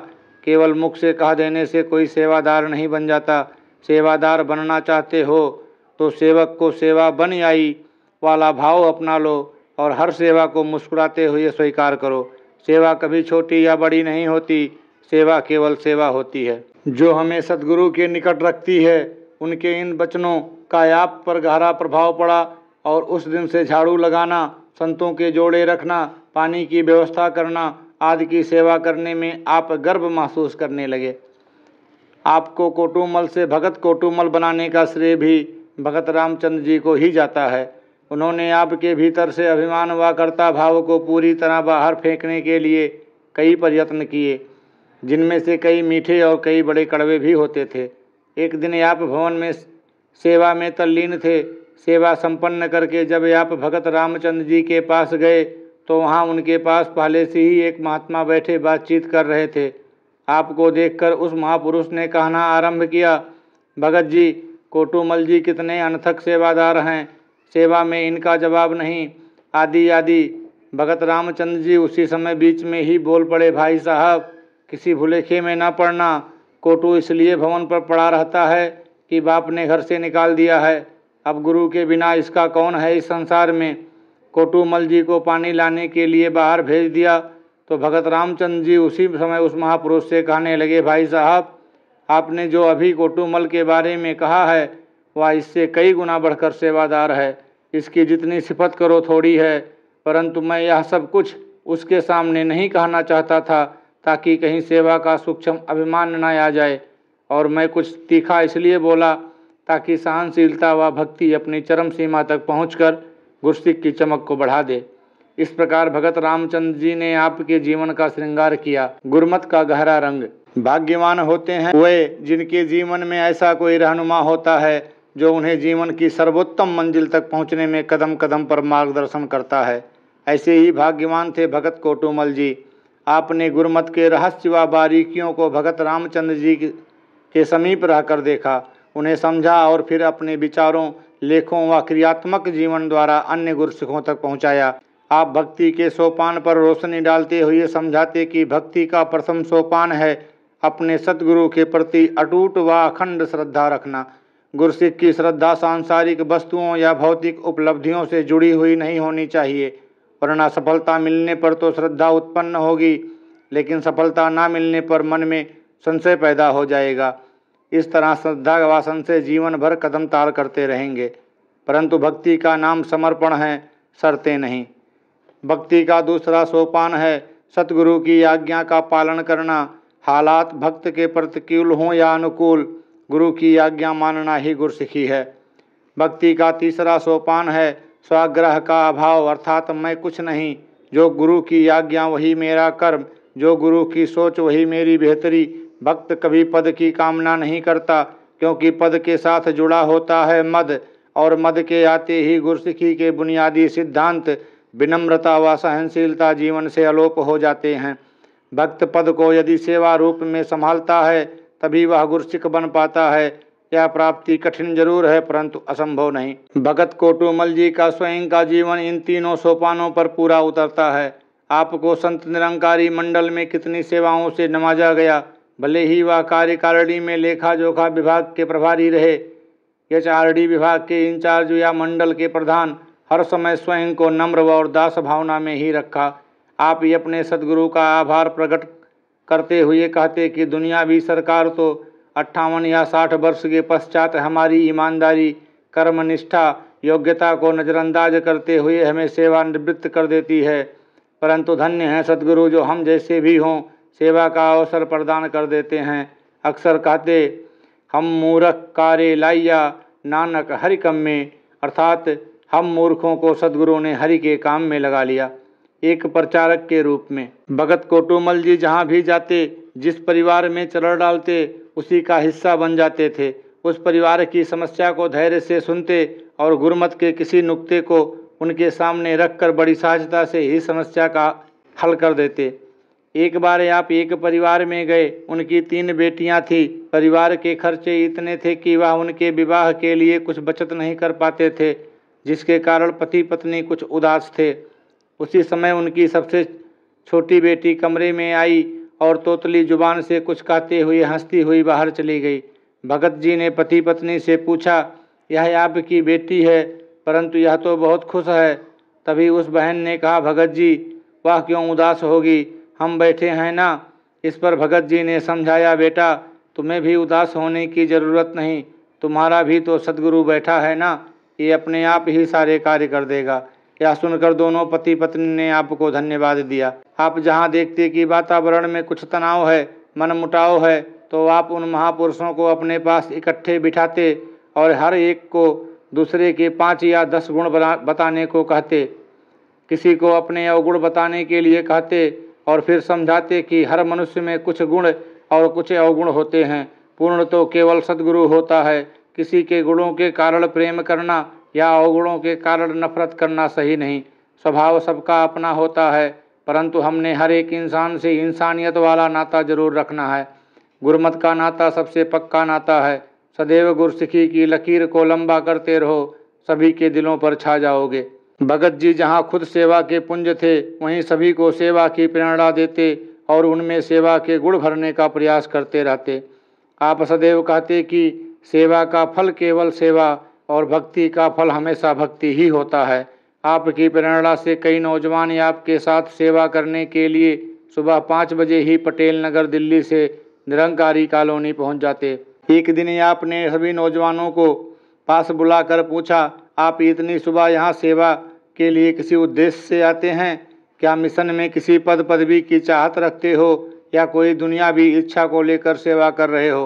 केवल मुख से कह देने से कोई सेवादार नहीं बन जाता सेवादार बनना चाहते हो तो सेवक को सेवा बन आई वाला भाव अपना लो और हर सेवा को मुस्कुराते हुए स्वीकार करो सेवा कभी छोटी या बड़ी नहीं होती सेवा केवल सेवा होती है जो हमें सदगुरु के निकट रखती है उनके इन वचनों का आप पर गहरा प्रभाव पड़ा और उस दिन से झाड़ू लगाना संतों के जोड़े रखना पानी की व्यवस्था करना आदि की सेवा करने में आप गर्व महसूस करने लगे आपको कोटुमल से भगत कोटुमल बनाने का श्रेय भी भगत रामचंद्र जी को ही जाता है उन्होंने आपके भीतर से अभिमान व कर्ता भाव को पूरी तरह बाहर फेंकने के लिए कई प्रयत्न किए जिनमें से कई मीठे और कई बड़े कड़वे भी होते थे एक दिन याप भवन में सेवा में तल्लीन थे सेवा संपन्न करके जब याप भगत रामचंद्र जी के पास गए तो वहाँ उनके पास पहले से ही एक महात्मा बैठे बातचीत कर रहे थे आपको देखकर उस महापुरुष ने कहना आरंभ किया भगत जी कोटूमल जी कितने अनथक सेवादार हैं सेवा में इनका जवाब नहीं आदि आदि भगत रामचंद्र जी उसी समय बीच में ही बोल पड़े भाई साहब किसी भुलेखे में ना पड़ना कोटू इसलिए भवन पर पड़ा रहता है कि बाप ने घर से निकाल दिया है अब गुरु के बिना इसका कौन है इस संसार में कोटूमल जी को पानी लाने के लिए बाहर भेज दिया तो भगत रामचंद्र जी उसी समय उस महापुरुष से कहने लगे भाई साहब आपने जो अभी कोटूमल के बारे में कहा है वह इससे कई गुना बढ़कर सेवादार है इसकी जितनी सिफत करो थोड़ी है परंतु मैं यह सब कुछ उसके सामने नहीं कहना चाहता था ताकि कहीं सेवा का सूक्ष्म अभिमान न आ जाए और मैं कुछ तीखा इसलिए बोला ताकि सहनशीलता व भक्ति अपनी चरम सीमा तक पहुंचकर कर की चमक को बढ़ा दे इस प्रकार भगत रामचंद्र जी ने आपके जीवन का श्रृंगार किया गुरमत का गहरा रंग भाग्यवान होते हैं वे जिनके जीवन में ऐसा कोई रहनुमा होता है जो उन्हें जीवन की सर्वोत्तम मंजिल तक पहुंचने में कदम कदम पर मार्गदर्शन करता है ऐसे ही भाग्यवान थे भगत कोटुमल जी आपने गुरमत के रहस्य व बारीकियों को भगत रामचंद्र जी के समीप रहकर देखा उन्हें समझा और फिर अपने विचारों लेखों व क्रियात्मक जीवन द्वारा अन्य गुरसिखों तक पहुँचाया आप भक्ति के सोपान पर रोशनी डालते हुए समझाते कि भक्ति का प्रथम सोपान है अपने सतगुरु के प्रति अटूट व अखंड श्रद्धा रखना गुरसिख की श्रद्धा सांसारिक वस्तुओं या भौतिक उपलब्धियों से जुड़ी हुई नहीं होनी चाहिए वरना सफलता मिलने पर तो श्रद्धा उत्पन्न होगी लेकिन सफलता ना मिलने पर मन में संशय पैदा हो जाएगा इस तरह श्रद्धा व संशय जीवन भर कदम तार करते रहेंगे परंतु भक्ति का नाम समर्पण है सरते नहीं भक्ति का दूसरा सोपान है सतगुरु की आज्ञा का पालन करना हालात भक्त के प्रतिकूल हों या अनुकूल गुरु की आज्ञा मानना ही गुरसिखी है भक्ति का तीसरा सोपान है स्वाग्रह का अभाव अर्थात मैं कुछ नहीं जो गुरु की आज्ञा वही मेरा कर्म जो गुरु की सोच वही मेरी बेहतरी भक्त कभी पद की कामना नहीं करता क्योंकि पद के साथ जुड़ा होता है मद और मद के आते ही गुरसिखी के बुनियादी सिद्धांत विनम्रता व सहनशीलता जीवन से अलोप हो जाते हैं भक्त पद को यदि सेवा रूप में संभालता है तभी वह गुरसिख बन पाता है यह प्राप्ति कठिन जरूर है परंतु असंभव नहीं भगत कोटुमल जी का स्वयं का जीवन इन तीनों सोपानों पर पूरा उतरता है आपको संत निरंकारी मंडल में कितनी सेवाओं से नवाजा गया भले ही वह कार्यकारिणी में लेखा जोखा विभाग के प्रभारी रहे एच आर विभाग के इंचार्ज या मंडल के प्रधान हर समय स्वयं को नम्र व और दास भावना में ही रखा आप ही अपने सदगुरु का आभार प्रकट करते हुए कहते कि दुनिया भी सरकार तो अट्ठावन या साठ वर्ष के पश्चात हमारी ईमानदारी कर्मनिष्ठा योग्यता को नज़रअंदाज करते हुए हमें सेवानिवृत्त कर देती है परंतु धन्य हैं सदगुरु जो हम जैसे भी हों सेवा का अवसर प्रदान कर देते हैं अक्सर कहते हम मूर्ख कारे लाइया नानक हरि कम में अर्थात हम मूर्खों को सदगुरु ने हरि के काम में लगा लिया एक प्रचारक के रूप में भगत कोटूमल जी जहाँ भी जाते जिस परिवार में चरण डालते उसी का हिस्सा बन जाते थे उस परिवार की समस्या को धैर्य से सुनते और गुरमत के किसी नुक्ते को उनके सामने रखकर बड़ी सहजता से ही समस्या का हल कर देते एक बार आप एक परिवार में गए उनकी तीन बेटियां थीं परिवार के खर्चे इतने थे कि वह उनके विवाह के लिए कुछ बचत नहीं कर पाते थे जिसके कारण पति पत्नी कुछ उदास थे उसी समय उनकी सबसे छोटी बेटी कमरे में आई और तोतली जुबान से कुछ कहते हुए हंसती हुई बाहर चली गई भगत जी ने पति पत्नी से पूछा यह आपकी बेटी है परंतु यह तो बहुत खुश है तभी उस बहन ने कहा भगत जी वह क्यों उदास होगी हम बैठे हैं ना इस पर भगत जी ने समझाया बेटा तुम्हें भी उदास होने की ज़रूरत नहीं तुम्हारा भी तो सदगुरु बैठा है ना ये अपने आप ही सारे कार्य कर देगा यह सुनकर दोनों पति पत्नी ने आपको धन्यवाद दिया आप जहाँ देखते कि वातावरण में कुछ तनाव है मुटाव है तो आप उन महापुरुषों को अपने पास इकट्ठे बिठाते और हर एक को दूसरे के पाँच या दस गुण बताने को कहते किसी को अपने अवगुण बताने के लिए कहते और फिर समझाते कि हर मनुष्य में कुछ गुण और कुछ अवगुण होते हैं पूर्ण तो केवल सदगुरु होता है किसी के गुणों के कारण प्रेम करना या अवगुणों के कारण नफरत करना सही नहीं स्वभाव सबका अपना होता है परंतु हमने हर एक इंसान से इंसानियत वाला नाता जरूर रखना है गुरमत का नाता सबसे पक्का नाता है सदैव गुरसिखी की लकीर को लंबा करते रहो सभी के दिलों पर छा जाओगे भगत जी जहाँ खुद सेवा के पुंज थे वहीं सभी को सेवा की प्रेरणा देते और उनमें सेवा के गुण भरने का प्रयास करते रहते आप सदैव कहते कि सेवा का फल केवल सेवा और भक्ति का फल हमेशा भक्ति ही होता है आपकी प्रेरणा से कई नौजवान आपके साथ सेवा करने के लिए सुबह पाँच बजे ही पटेल नगर दिल्ली से निरंकारी कॉलोनी पहुंच जाते एक दिन आपने सभी नौजवानों को पास बुलाकर पूछा आप इतनी सुबह यहाँ सेवा के लिए किसी उद्देश्य से आते हैं क्या मिशन में किसी पद पदवी की चाहत रखते हो या कोई दुनिया भी इच्छा को लेकर सेवा कर रहे हो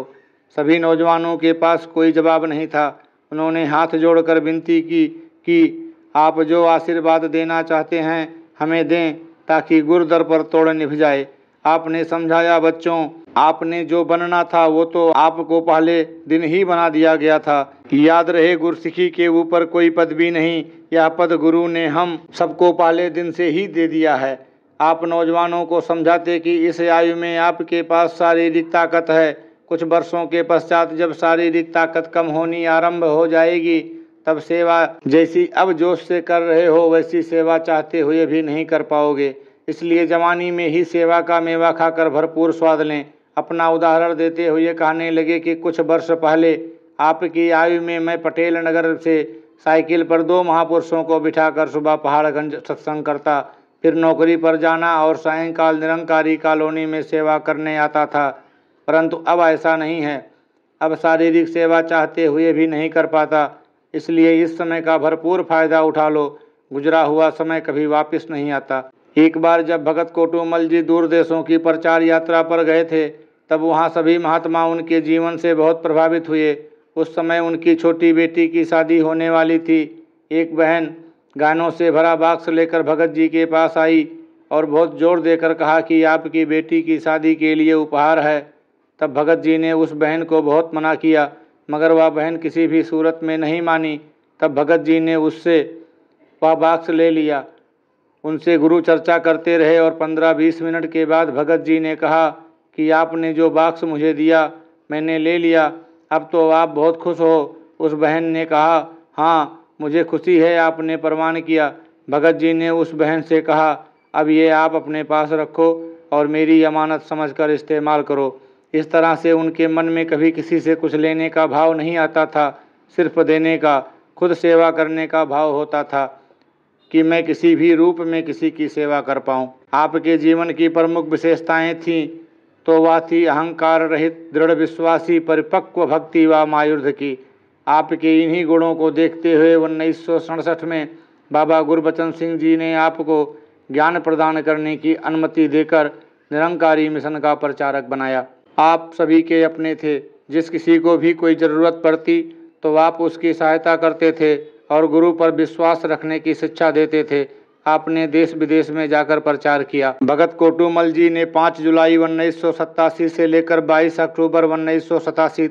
सभी नौजवानों के पास कोई जवाब नहीं था उन्होंने हाथ जोड़कर विनती की कि आप जो आशीर्वाद देना चाहते हैं हमें दें ताकि गुरुदर पर तोड़ निभ जाए आपने समझाया बच्चों आपने जो बनना था वो तो आपको पहले दिन ही बना दिया गया था याद रहे गुरसिखी के ऊपर कोई पद भी नहीं यह पद गुरु ने हम सबको पहले दिन से ही दे दिया है आप नौजवानों को समझाते कि इस आयु में आपके पास शारीरिक ताकत है कुछ वर्षों के पश्चात जब शारीरिक ताकत कम होनी आरंभ हो जाएगी तब सेवा जैसी अब जोश से कर रहे हो वैसी सेवा चाहते हुए भी नहीं कर पाओगे इसलिए जवानी में ही सेवा का मेवा खाकर भरपूर स्वाद लें अपना उदाहरण देते हुए कहने लगे कि कुछ वर्ष पहले आपकी आयु में मैं पटेल नगर से साइकिल पर दो महापुरुषों को बिठाकर सुबह पहाड़गंज सत्संग करता फिर नौकरी पर जाना और सायंकाल निरंकारी कॉलोनी में सेवा करने आता था परंतु अब ऐसा नहीं है अब शारीरिक सेवा चाहते हुए भी नहीं कर पाता इसलिए इस समय का भरपूर फायदा उठा लो गुजरा हुआ समय कभी वापस नहीं आता एक बार जब भगत कोटूमल जी दूर देशों की प्रचार यात्रा पर गए थे तब वहाँ सभी महात्मा उनके जीवन से बहुत प्रभावित हुए उस समय उनकी छोटी बेटी की शादी होने वाली थी एक बहन गानों से भरा बाक्स लेकर भगत जी के पास आई और बहुत जोर देकर कहा कि आपकी बेटी की शादी के लिए उपहार है तब भगत जी ने उस बहन को बहुत मना किया मगर वह बहन किसी भी सूरत में नहीं मानी तब भगत जी ने उससे वह बाक्स ले लिया उनसे गुरु चर्चा करते रहे और पंद्रह बीस मिनट के बाद भगत जी ने कहा कि आपने जो बाक्स मुझे दिया मैंने ले लिया अब तो आप बहुत खुश हो उस बहन ने कहा हाँ मुझे खुशी है आपने प्रमाण किया भगत जी ने उस बहन से कहा अब ये आप अपने पास रखो और मेरी अमानत समझकर इस्तेमाल करो इस तरह से उनके मन में कभी किसी से कुछ लेने का भाव नहीं आता था सिर्फ देने का खुद सेवा करने का भाव होता था कि मैं किसी भी रूप में किसी की सेवा कर पाऊँ आपके जीवन की प्रमुख विशेषताएँ थीं तो वह थी अहंकार रहित दृढ़ विश्वासी परिपक्व भक्ति व मायुर्ध की आपके इन्हीं गुणों को देखते हुए उन्नीस में बाबा गुरबचन सिंह जी ने आपको ज्ञान प्रदान करने की अनुमति देकर निरंकारी मिशन का प्रचारक बनाया आप सभी के अपने थे जिस किसी को भी कोई ज़रूरत पड़ती तो आप उसकी सहायता करते थे और गुरु पर विश्वास रखने की शिक्षा देते थे आपने देश विदेश में जाकर प्रचार किया भगत कोटूमल जी ने 5 जुलाई उन्नीस से लेकर 22 अक्टूबर उन्नीस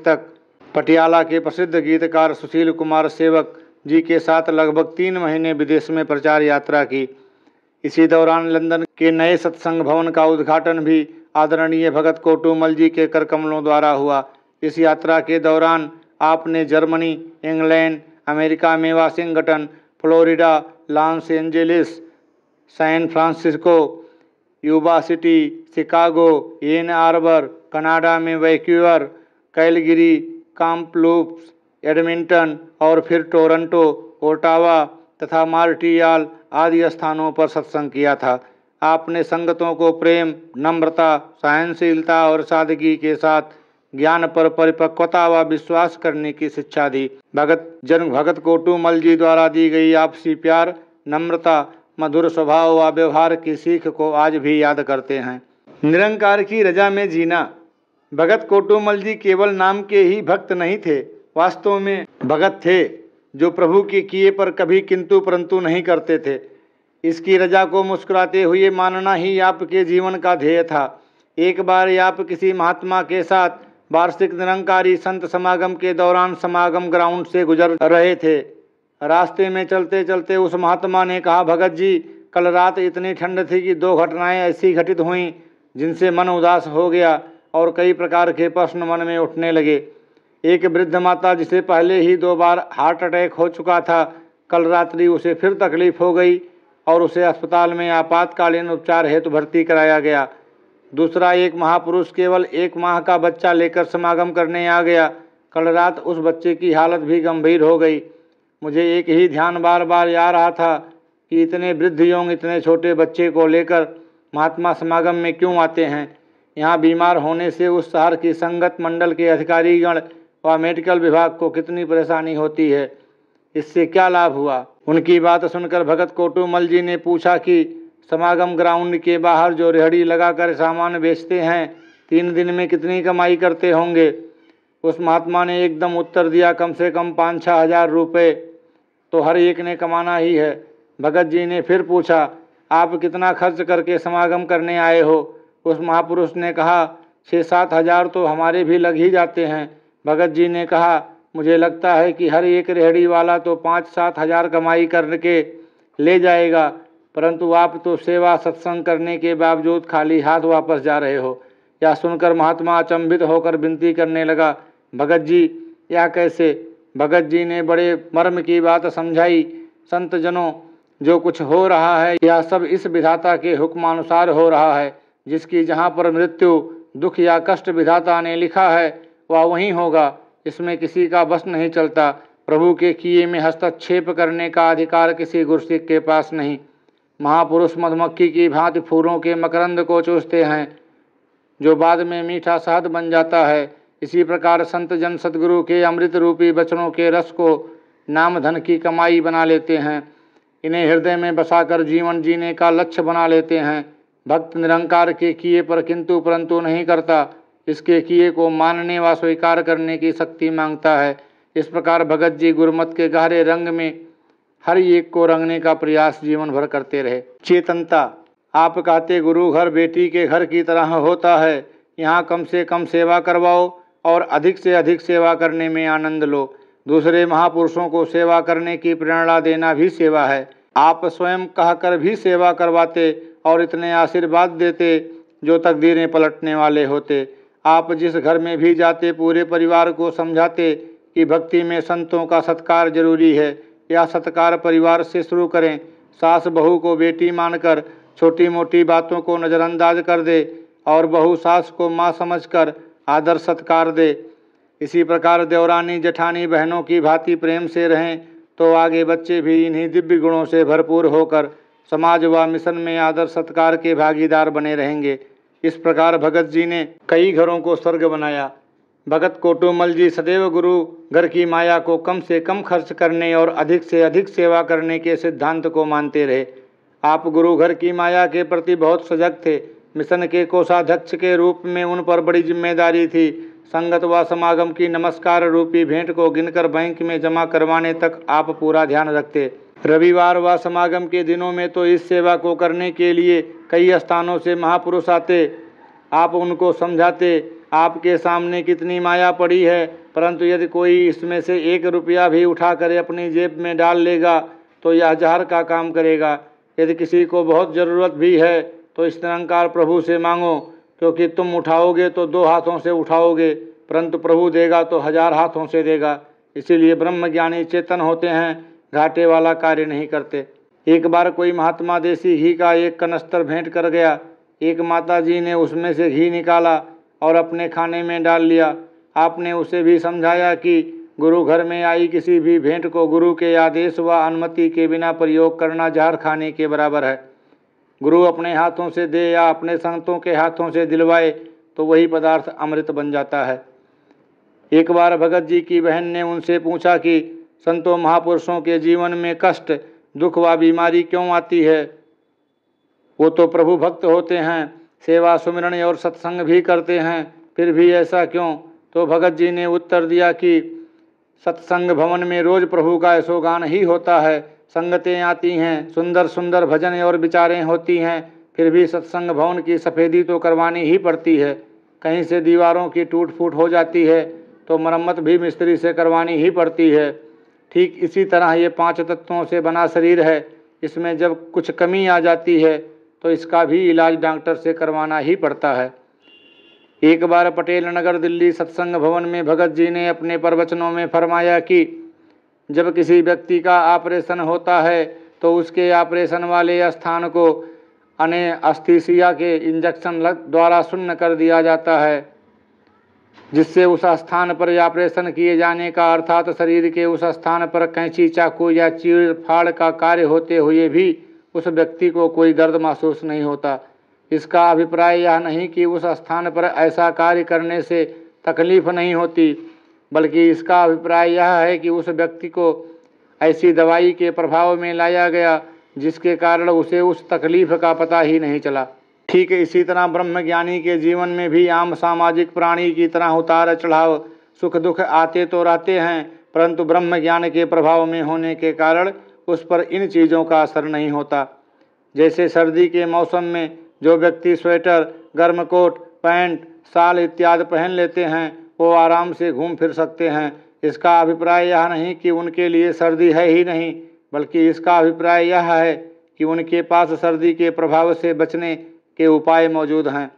तक पटियाला के प्रसिद्ध गीतकार सुशील कुमार सेवक जी के साथ लगभग तीन महीने विदेश में प्रचार यात्रा की इसी दौरान लंदन के नए सत्संग भवन का उद्घाटन भी आदरणीय भगत कोटूमल जी के कर कमलों द्वारा हुआ इस यात्रा के दौरान आपने जर्मनी इंग्लैंड अमेरिका में Washington Florida Los Angeles San Francisco Yuba City Chicago Ann Arbor Canada में वैक्यूअर कैलगिरी काम्पलूप्स एडमिंटन और फिर टोरंटो ओटावा तथा मार्टियाल आदि स्थानों पर सत्संग किया था आपने संगतों को प्रेम नम्रता सहनशीलता और सादगी के साथ ज्ञान पर परिपक्वता व विश्वास करने की शिक्षा दी भगत जन भगत को जी द्वारा दी गई आपसी प्यार नम्रता मधुर स्वभाव व व्यवहार की सीख को आज भी याद करते हैं निरंकार की रजा में जीना भगत कोटूमल जी केवल नाम के ही भक्त नहीं थे वास्तव में भगत थे जो प्रभु के किए पर कभी किंतु परंतु नहीं करते थे इसकी रजा को मुस्कुराते हुए मानना ही आपके जीवन का ध्येय था एक बार आप किसी महात्मा के साथ वार्षिक निरंकारी संत समागम के दौरान समागम ग्राउंड से गुजर रहे थे रास्ते में चलते चलते उस महात्मा ने कहा भगत जी कल रात इतनी ठंड थी कि दो घटनाएं ऐसी घटित हुईं जिनसे मन उदास हो गया और कई प्रकार के प्रश्न मन में उठने लगे एक वृद्ध माता जिसे पहले ही दो बार हार्ट अटैक हो चुका था कल रात्रि उसे फिर तकलीफ हो गई और उसे अस्पताल में आपातकालीन उपचार हेतु भर्ती कराया गया दूसरा एक महापुरुष केवल एक माह का बच्चा लेकर समागम करने आ गया कल रात उस बच्चे की हालत भी गंभीर हो गई मुझे एक ही ध्यान बार बार आ रहा था कि इतने वृद्ध योग इतने छोटे बच्चे को लेकर महात्मा समागम में क्यों आते हैं यहाँ बीमार होने से उस शहर की संगत मंडल के अधिकारीगण व मेडिकल विभाग को कितनी परेशानी होती है इससे क्या लाभ हुआ उनकी बात सुनकर भगत कोटुमल जी ने पूछा कि समागम ग्राउंड के बाहर जो रेहड़ी लगाकर सामान बेचते हैं तीन दिन में कितनी कमाई करते होंगे उस महात्मा ने एकदम उत्तर दिया कम से कम पाँच छः हजार रुपये तो हर एक ने कमाना ही है भगत जी ने फिर पूछा आप कितना खर्च करके समागम करने आए हो उस महापुरुष ने कहा छः सात हजार तो हमारे भी लग ही जाते हैं भगत जी ने कहा मुझे लगता है कि हर एक रेहड़ी वाला तो पाँच सात हजार कमाई करके ले जाएगा परंतु आप तो सेवा सत्संग करने के बावजूद खाली हाथ वापस जा रहे हो यह सुनकर महात्मा अचंभित होकर विनती करने लगा भगत जी या कैसे भगत जी ने बड़े मर्म की बात समझाई संत जनों जो कुछ हो रहा है यह सब इस विधाता के हुक्मानुसार हो रहा है जिसकी जहाँ पर मृत्यु दुख या कष्ट विधाता ने लिखा है वह वहीं होगा इसमें किसी का बस नहीं चलता प्रभु के किए में हस्तक्षेप करने का अधिकार किसी गुरसिक के पास नहीं महापुरुष मधुमक्खी की भांति फूलों के मकरंद को चूसते हैं जो बाद में मीठा शहद बन जाता है इसी प्रकार संत जन सदगुरु के अमृत रूपी वचनों के रस को नाम धन की कमाई बना लेते हैं इन्हें हृदय में बसाकर जीवन जीने का लक्ष्य बना लेते हैं भक्त निरंकार के किए पर किंतु परंतु नहीं करता इसके किए को मानने व स्वीकार करने की शक्ति मांगता है इस प्रकार भगत जी गुरुमत के गहरे रंग में हर एक को रंगने का प्रयास जीवन भर करते रहे चेतनता आप कहते गुरु घर बेटी के घर की तरह होता है यहाँ कम से कम सेवा करवाओ और अधिक से अधिक सेवा करने में आनंद लो दूसरे महापुरुषों को सेवा करने की प्रेरणा देना भी सेवा है आप स्वयं कहकर भी सेवा करवाते और इतने आशीर्वाद देते जो तकदीरें पलटने वाले होते आप जिस घर में भी जाते पूरे परिवार को समझाते कि भक्ति में संतों का सत्कार जरूरी है या सत्कार परिवार से शुरू करें सास बहू को बेटी मानकर छोटी मोटी बातों को नज़रअंदाज कर दे और बहू सास को माँ समझकर आदर सत्कार दे इसी प्रकार देवरानी जठानी बहनों की भांति प्रेम से रहें तो आगे बच्चे भी इन्हीं दिव्य गुणों से भरपूर होकर समाज व मिशन में आदर सत्कार के भागीदार बने रहेंगे इस प्रकार भगत जी ने कई घरों को स्वर्ग बनाया भगत कोटोमल जी सदैव गुरु घर की माया को कम से कम खर्च करने और अधिक से अधिक सेवा करने के सिद्धांत को मानते रहे आप गुरु घर की माया के प्रति बहुत सजग थे मिशन के कोषाध्यक्ष के रूप में उन पर बड़ी जिम्मेदारी थी संगत व समागम की नमस्कार रूपी भेंट को गिनकर बैंक में जमा करवाने तक आप पूरा ध्यान रखते रविवार व समागम के दिनों में तो इस सेवा को करने के लिए कई स्थानों से महापुरुष आते आप उनको समझाते आपके सामने कितनी माया पड़ी है परंतु यदि कोई इसमें से एक रुपया भी उठा कर अपनी जेब में डाल लेगा तो यह जहर का काम करेगा यदि किसी को बहुत ज़रूरत भी है तो इस निरंकार प्रभु से मांगो क्योंकि तुम उठाओगे तो दो हाथों से उठाओगे परंतु प्रभु देगा तो हजार हाथों से देगा इसीलिए ब्रह्म ज्ञानी चेतन होते हैं घाटे वाला कार्य नहीं करते एक बार कोई महात्मा देसी घी का एक कनस्तर भेंट कर गया एक माता जी ने उसमें से घी निकाला और अपने खाने में डाल लिया आपने उसे भी समझाया कि गुरु घर में आई किसी भी भेंट को गुरु के आदेश व अनुमति के बिना प्रयोग करना जहर खाने के बराबर है गुरु अपने हाथों से दे या अपने संतों के हाथों से दिलवाए तो वही पदार्थ अमृत बन जाता है एक बार भगत जी की बहन ने उनसे पूछा कि संतों महापुरुषों के जीवन में कष्ट दुख व बीमारी क्यों आती है वो तो प्रभु भक्त होते हैं सेवा सुमिरणी और सत्संग भी करते हैं फिर भी ऐसा क्यों तो भगत जी ने उत्तर दिया कि सत्संग भवन में रोज प्रभु का यशोगान ही होता है संगतें आती हैं सुंदर सुंदर भजन और विचारें होती हैं फिर भी सत्संग भवन की सफ़ेदी तो करवानी ही पड़ती है कहीं से दीवारों की टूट फूट हो जाती है तो मरम्मत भी मिस्त्री से करवानी ही पड़ती है ठीक इसी तरह ये पांच तत्वों से बना शरीर है इसमें जब कुछ कमी आ जाती है तो इसका भी इलाज डॉक्टर से करवाना ही पड़ता है एक बार पटेल नगर दिल्ली सत्संग भवन में भगत जी ने अपने प्रवचनों में फरमाया कि जब किसी व्यक्ति का ऑपरेशन होता है तो उसके ऑपरेशन वाले स्थान को अने अस्थिसिया के इंजेक्शन द्वारा शून्य कर दिया जाता है जिससे उस स्थान पर ऑपरेशन किए जाने का अर्थात शरीर के उस स्थान पर कैंची चाकू या चीड़ फाड़ का कार्य होते हुए भी उस व्यक्ति को कोई दर्द महसूस नहीं होता इसका अभिप्राय यह नहीं कि उस स्थान पर ऐसा कार्य करने से तकलीफ नहीं होती बल्कि इसका अभिप्राय यह है कि उस व्यक्ति को ऐसी दवाई के प्रभाव में लाया गया जिसके कारण उसे उस तकलीफ का पता ही नहीं चला ठीक है इसी तरह ब्रह्मज्ञानी के जीवन में भी आम सामाजिक प्राणी की तरह उतार चढ़ाव सुख दुख आते तो रहते हैं परंतु ब्रह्म ज्ञान के प्रभाव में होने के कारण उस पर इन चीज़ों का असर नहीं होता जैसे सर्दी के मौसम में जो व्यक्ति स्वेटर गर्म कोट पैंट साल इत्यादि पहन लेते हैं वो आराम से घूम फिर सकते हैं इसका अभिप्राय यह नहीं कि उनके लिए सर्दी है ही नहीं बल्कि इसका अभिप्राय यह है कि उनके पास सर्दी के प्रभाव से बचने के उपाय मौजूद हैं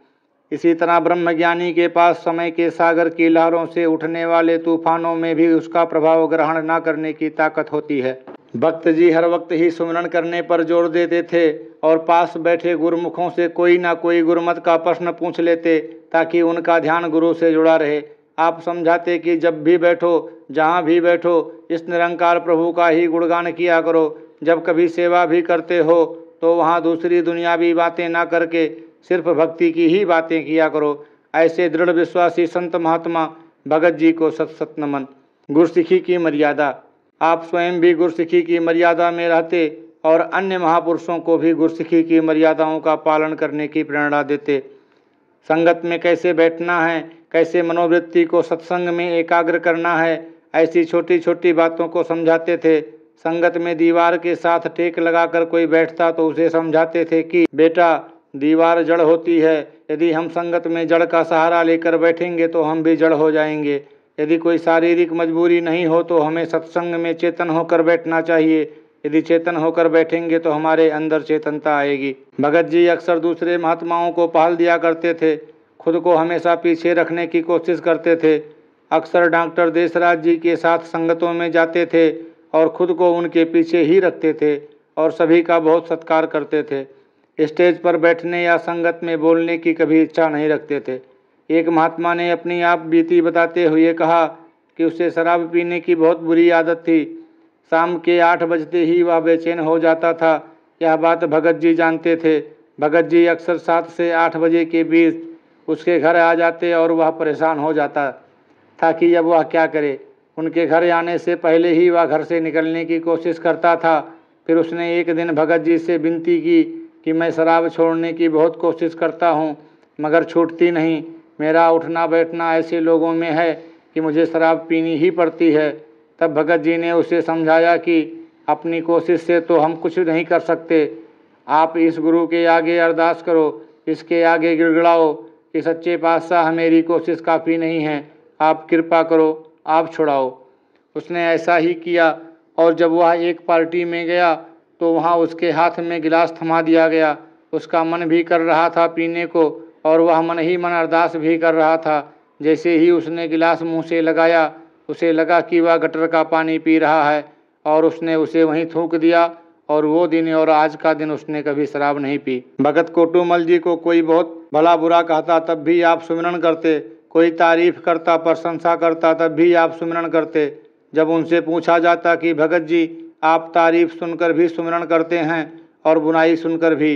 इसी तरह ब्रह्मज्ञानी के पास समय के सागर की लहरों से उठने वाले तूफानों में भी उसका प्रभाव ग्रहण न करने की ताकत होती है भक्त जी हर वक्त ही सुमरण करने पर जोर देते थे और पास बैठे गुरुमुखों से कोई ना कोई गुरुमत का प्रश्न पूछ लेते ताकि उनका ध्यान गुरु से जुड़ा रहे आप समझाते कि जब भी बैठो जहाँ भी बैठो इस निरंकार प्रभु का ही गुणगान किया करो जब कभी सेवा भी करते हो तो वहाँ दूसरी दुनियावी बातें ना करके सिर्फ भक्ति की ही बातें किया करो ऐसे दृढ़ विश्वासी संत महात्मा भगत जी को सत सत नमन गुरसिखी की मर्यादा आप स्वयं भी गुरसिखी की मर्यादा में रहते और अन्य महापुरुषों को भी गुरसिखी की मर्यादाओं का पालन करने की प्रेरणा देते संगत में कैसे बैठना है कैसे मनोवृत्ति को सत्संग में एकाग्र करना है ऐसी छोटी छोटी बातों को समझाते थे संगत में दीवार के साथ टेक लगाकर कोई बैठता तो उसे समझाते थे कि बेटा दीवार जड़ होती है यदि हम संगत में जड़ का सहारा लेकर बैठेंगे तो हम भी जड़ हो जाएंगे यदि कोई शारीरिक मजबूरी नहीं हो तो हमें सत्संग में चेतन होकर बैठना चाहिए यदि चेतन होकर बैठेंगे तो हमारे अंदर चेतनता आएगी भगत जी अक्सर दूसरे महात्माओं को पहल दिया करते थे खुद को हमेशा पीछे रखने की कोशिश करते थे अक्सर डॉक्टर देशराज जी के साथ संगतों में जाते थे और खुद को उनके पीछे ही रखते थे और सभी का बहुत सत्कार करते थे स्टेज पर बैठने या संगत में बोलने की कभी इच्छा नहीं रखते थे एक महात्मा ने अपनी आप बीती बताते हुए कहा कि उसे शराब पीने की बहुत बुरी आदत थी शाम के आठ बजते ही वह बेचैन हो जाता था यह बात भगत जी जानते थे भगत जी अक्सर सात से आठ बजे के बीच उसके घर आ जाते और वह परेशान हो जाता था कि अब वह क्या करे उनके घर आने से पहले ही वह घर से निकलने की कोशिश करता था फिर उसने एक दिन भगत जी से विनती की कि मैं शराब छोड़ने की बहुत कोशिश करता हूँ मगर छूटती नहीं मेरा उठना बैठना ऐसे लोगों में है कि मुझे शराब पीनी ही पड़ती है तब भगत जी ने उसे समझाया कि अपनी कोशिश से तो हम कुछ नहीं कर सकते आप इस गुरु के आगे अरदास करो इसके आगे गिड़गड़ाओ कि सच्चे पातशाह मेरी कोशिश काफ़ी नहीं है आप कृपा करो आप छुड़ाओ उसने ऐसा ही किया और जब वह एक पार्टी में गया तो वहाँ उसके हाथ में गिलास थमा दिया गया उसका मन भी कर रहा था पीने को और वह मन ही मन अरदास भी कर रहा था जैसे ही उसने गिलास मुंह से लगाया उसे लगा कि वह गटर का पानी पी रहा है और उसने उसे वहीं थूक दिया और वो दिन और आज का दिन उसने कभी शराब नहीं पी भगत कोटूमल जी को कोई बहुत भला बुरा कहता तब भी आप सुमिरन करते कोई तारीफ करता प्रशंसा करता तब भी आप सुमरण करते जब उनसे पूछा जाता कि भगत जी आप तारीफ सुनकर भी सुमरण करते हैं और बुनाई सुनकर भी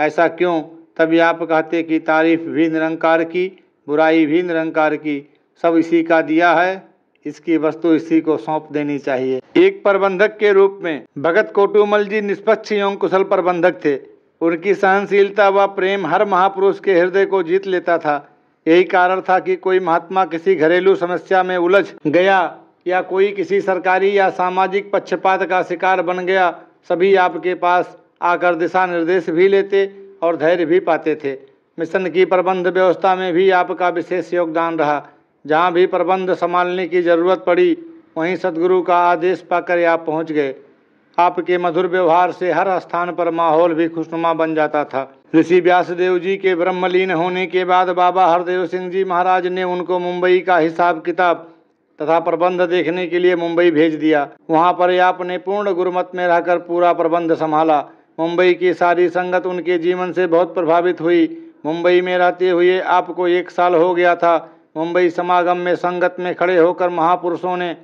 ऐसा क्यों तभी आप कहते कि तारीफ भी निरंकार की बुराई भी निरंकार की सब इसी का दिया है इसकी वस्तु इसी को सौंप देनी चाहिए एक प्रबंधक के रूप में भगत कोटुमल जी निष्पक्ष एवं कुशल प्रबंधक थे उनकी सहनशीलता व प्रेम हर महापुरुष के हृदय को जीत लेता था यही कारण था कि कोई महात्मा किसी घरेलू समस्या में उलझ गया या कोई किसी सरकारी या सामाजिक पक्षपात का शिकार बन गया सभी आपके पास आकर दिशा निर्देश भी लेते और धैर्य भी पाते थे मिशन की प्रबंध व्यवस्था में भी आपका विशेष योगदान रहा जहाँ भी प्रबंध संभालने की ज़रूरत पड़ी वहीं सदगुरु का आदेश पाकर आप पहुँच गए आपके मधुर व्यवहार से हर स्थान पर माहौल भी खुशनुमा बन जाता था ऋषि व्यासदेव जी के ब्रह्मलीन होने के बाद बाबा हरदेव सिंह जी महाराज ने उनको मुंबई का हिसाब किताब तथा प्रबंध देखने के लिए मुंबई भेज दिया वहाँ पर आपने पूर्ण गुरुमत में रहकर पूरा प्रबंध संभाला मुंबई की सारी संगत उनके जीवन से बहुत प्रभावित हुई मुंबई में रहते हुए आपको एक साल हो गया था मुंबई समागम में संगत में खड़े होकर महापुरुषों ने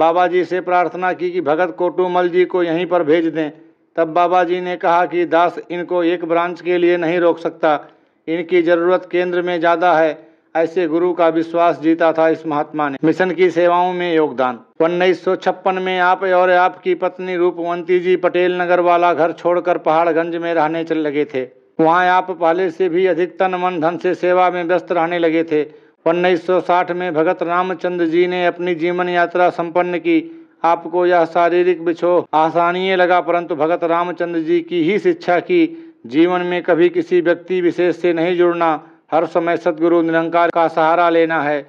बाबा जी से प्रार्थना की कि भगत कोटूमल जी को यहीं पर भेज दें तब बाबा जी ने कहा कि दास इनको एक ब्रांच के लिए नहीं रोक सकता इनकी ज़रूरत केंद्र में ज़्यादा है ऐसे गुरु का विश्वास जीता था इस महात्मा ने मिशन की सेवाओं में योगदान उन्नीस सौ छप्पन में आप और आपकी पत्नी रूपवंती जी पटेल नगर वाला घर छोड़कर पहाड़गंज में रहने चल लगे थे वहाँ आप पहले से भी अधिक तन मन धन से सेवा में व्यस्त रहने लगे थे उन्नीस में भगत रामचंद्र जी ने अपनी जीवन यात्रा संपन्न की आपको यह शारीरिक बिछो आसानीय लगा परंतु भगत रामचंद्र जी की ही शिक्षा की जीवन में कभी किसी व्यक्ति विशेष से नहीं जुड़ना हर समय सदगुरु निरंकार का सहारा लेना है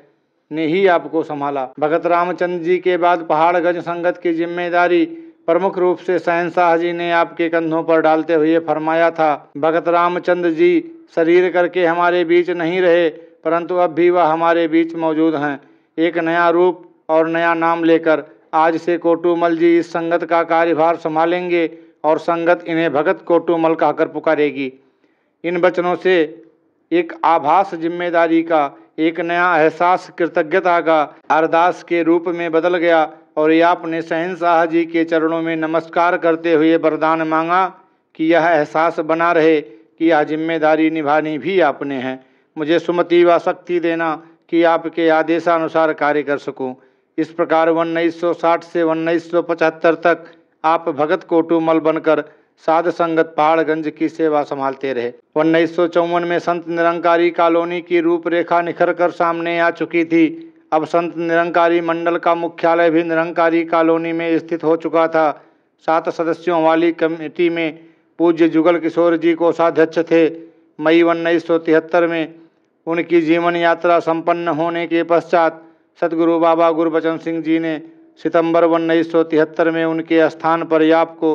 ने ही आपको संभाला भगत रामचंद्र जी के बाद पहाड़गंज संगत की जिम्मेदारी प्रमुख रूप से शाह जी ने आपके कंधों पर डालते हुए फरमाया था भगत रामचंद्र जी शरीर करके हमारे बीच नहीं रहे परंतु अब भी वह हमारे बीच मौजूद हैं एक नया रूप और नया नाम लेकर आज से कोटूमल जी इस संगत का कार्यभार संभालेंगे और संगत इन्हें भगत कोटूमल कहकर पुकारेगी इन वचनों से एक आभास जिम्मेदारी का एक नया एहसास कृतज्ञता का अरदास के रूप में बदल गया और ये आपने सहन शाह जी के चरणों में नमस्कार करते हुए वरदान मांगा कि यह एहसास बना रहे कि यह जिम्मेदारी निभानी भी आपने हैं मुझे सुमति व शक्ति देना कि आपके आदेशानुसार कार्य कर सकूं। इस प्रकार उन्नीस से उन्नीस तक आप भगत कोटूमल बनकर साध संगत पहाड़गंज की सेवा संभालते रहे उन्नीस में संत निरंकारी कॉलोनी की रूपरेखा निखर कर सामने आ चुकी थी अब संत निरंकारी मंडल का मुख्यालय भी निरंकारी कॉलोनी में स्थित हो चुका था सात सदस्यों वाली कमेटी में पूज्य जुगल किशोर जी कोषाध्यक्ष थे मई उन्नीस में उनकी जीवन यात्रा संपन्न होने के पश्चात सदगुरु बाबा गुरबचन सिंह जी ने सितंबर उन्नीस में उनके स्थान पर याप को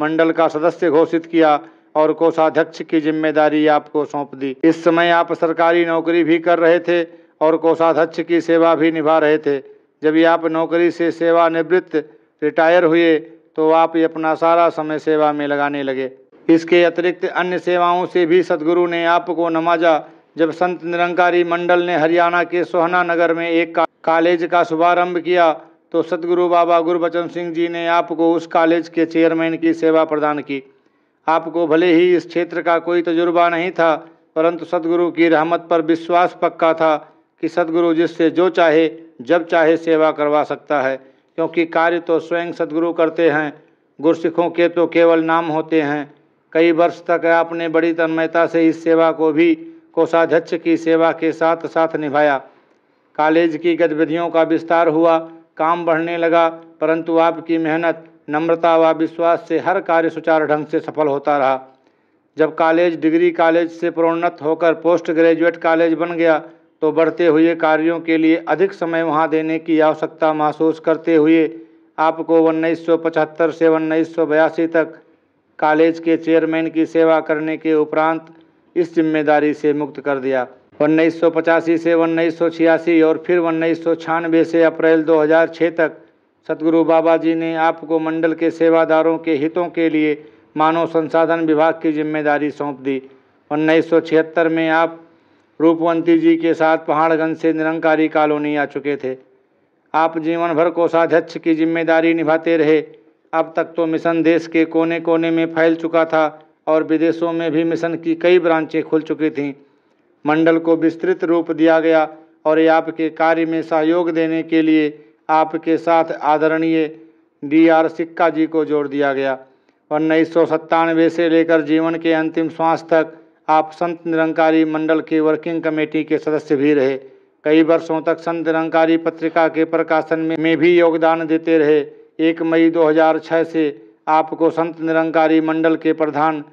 मंडल का सदस्य घोषित किया और कोषाध्यक्ष की जिम्मेदारी आपको सौंप दी इस समय आप सरकारी नौकरी भी कर रहे थे और कोषाध्यक्ष की सेवा भी निभा रहे थे जब आप नौकरी से सेवानिवृत्त रिटायर हुए तो आप अपना सारा समय सेवा में लगाने लगे इसके अतिरिक्त अन्य सेवाओं से भी सदगुरु ने आपको नमाजा जब संत निरंकारी मंडल ने हरियाणा के सोहना नगर में एक कॉलेज का शुभारंभ किया तो सतगुरु बाबा गुरबचन सिंह जी ने आपको उस कॉलेज के चेयरमैन की सेवा प्रदान की आपको भले ही इस क्षेत्र का कोई तजुर्बा नहीं था परंतु सतगुरु की रहमत पर विश्वास पक्का था कि सतगुरु जिससे जो चाहे जब चाहे सेवा करवा सकता है क्योंकि कार्य तो स्वयं सदगुरु करते हैं गुरसिखों के तो केवल नाम होते हैं कई वर्ष तक आपने बड़ी तन्मयता से इस सेवा को भी कोषाध्यक्ष की सेवा के साथ साथ निभाया कॉलेज की गतिविधियों का विस्तार हुआ काम बढ़ने लगा परंतु आपकी मेहनत नम्रता व विश्वास से हर कार्य सुचारू ढंग से सफल होता रहा जब कॉलेज डिग्री कॉलेज से प्रोन्नत होकर पोस्ट ग्रेजुएट कॉलेज बन गया तो बढ़ते हुए कार्यों के लिए अधिक समय वहाँ देने की आवश्यकता महसूस करते हुए आपको उन्नीस से उन्नीस तक कॉलेज के चेयरमैन की सेवा करने के उपरांत इस जिम्मेदारी से मुक्त कर दिया उन्नीस से उन्नीस और फिर उन्नीस से अप्रैल 2006 तक सतगुरु बाबा जी ने आपको मंडल के सेवादारों के हितों के लिए मानव संसाधन विभाग की जिम्मेदारी सौंप दी उन्नीस में आप रूपवंती जी के साथ पहाड़गंज से निरंकारी कॉलोनी आ चुके थे आप जीवन भर कोषाध्यक्ष की जिम्मेदारी निभाते रहे अब तक तो मिशन देश के कोने कोने में फैल चुका था और विदेशों में भी मिशन की कई ब्रांचें खुल चुकी थीं मंडल को विस्तृत रूप दिया गया और आपके कार्य में सहयोग देने के लिए आपके साथ आदरणीय डी आर सिक्का जी को जोड़ दिया गया उन्नीस सौ सत्तानवे से लेकर जीवन के अंतिम श्वास तक आप संत निरंकारी मंडल के वर्किंग कमेटी के सदस्य भी रहे कई वर्षों तक संत निरंकारी पत्रिका के प्रकाशन में, में भी योगदान देते रहे एक मई 2006 से आपको संत निरंकारी मंडल के प्रधान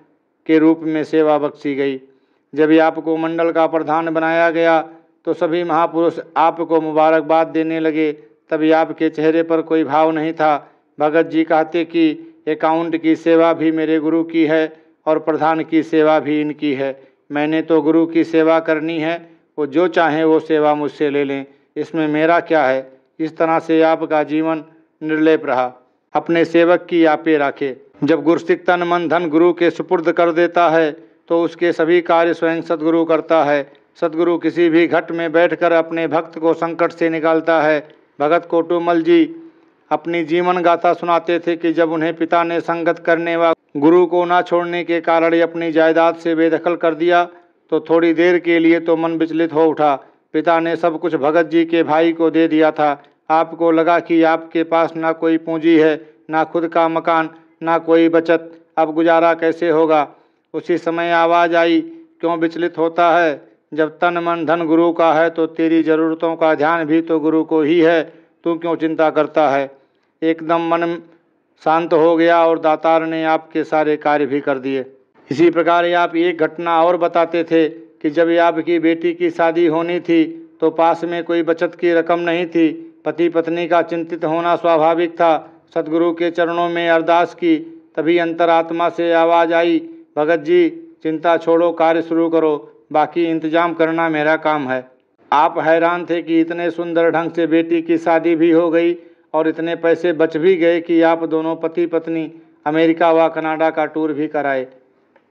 के रूप में सेवा बख्शी गई जब आपको मंडल का प्रधान बनाया गया तो सभी महापुरुष आपको मुबारकबाद देने लगे तभी आपके चेहरे पर कोई भाव नहीं था भगत जी कहते कि अकाउंट की सेवा भी मेरे गुरु की है और प्रधान की सेवा भी इनकी है मैंने तो गुरु की सेवा करनी है वो जो चाहें वो सेवा मुझसे ले लें इसमें मेरा क्या है इस तरह से आपका जीवन निर्लेप रहा अपने सेवक की आपे राखे जब गुरसिक तन मन धन गुरु के सुपुर्द कर देता है तो उसके सभी कार्य स्वयं सदगुरु करता है सदगुरु किसी भी घट में बैठकर अपने भक्त को संकट से निकालता है भगत कोटुमल जी अपनी जीवन गाथा सुनाते थे कि जब उन्हें पिता ने संगत करने व गुरु को ना छोड़ने के कारण अपनी जायदाद से बेदखल कर दिया तो थोड़ी देर के लिए तो मन विचलित हो उठा पिता ने सब कुछ भगत जी के भाई को दे दिया था आपको लगा कि आपके पास ना कोई पूंजी है ना खुद का मकान ना कोई बचत अब गुजारा कैसे होगा उसी समय आवाज़ आई क्यों विचलित होता है जब तन मन धन गुरु का है तो तेरी ज़रूरतों का ध्यान भी तो गुरु को ही है तू क्यों चिंता करता है एकदम मन शांत हो गया और दातार ने आपके सारे कार्य भी कर दिए इसी प्रकार आप एक घटना और बताते थे कि जब आपकी बेटी की शादी होनी थी तो पास में कोई बचत की रकम नहीं थी पति पत्नी का चिंतित होना स्वाभाविक था सदगुरु के चरणों में अरदास की तभी अंतरात्मा से आवाज़ आई भगत जी चिंता छोड़ो कार्य शुरू करो बाकी इंतजाम करना मेरा काम है आप हैरान थे कि इतने सुंदर ढंग से बेटी की शादी भी हो गई और इतने पैसे बच भी गए कि आप दोनों पति पत्नी अमेरिका व कनाडा का टूर भी कराए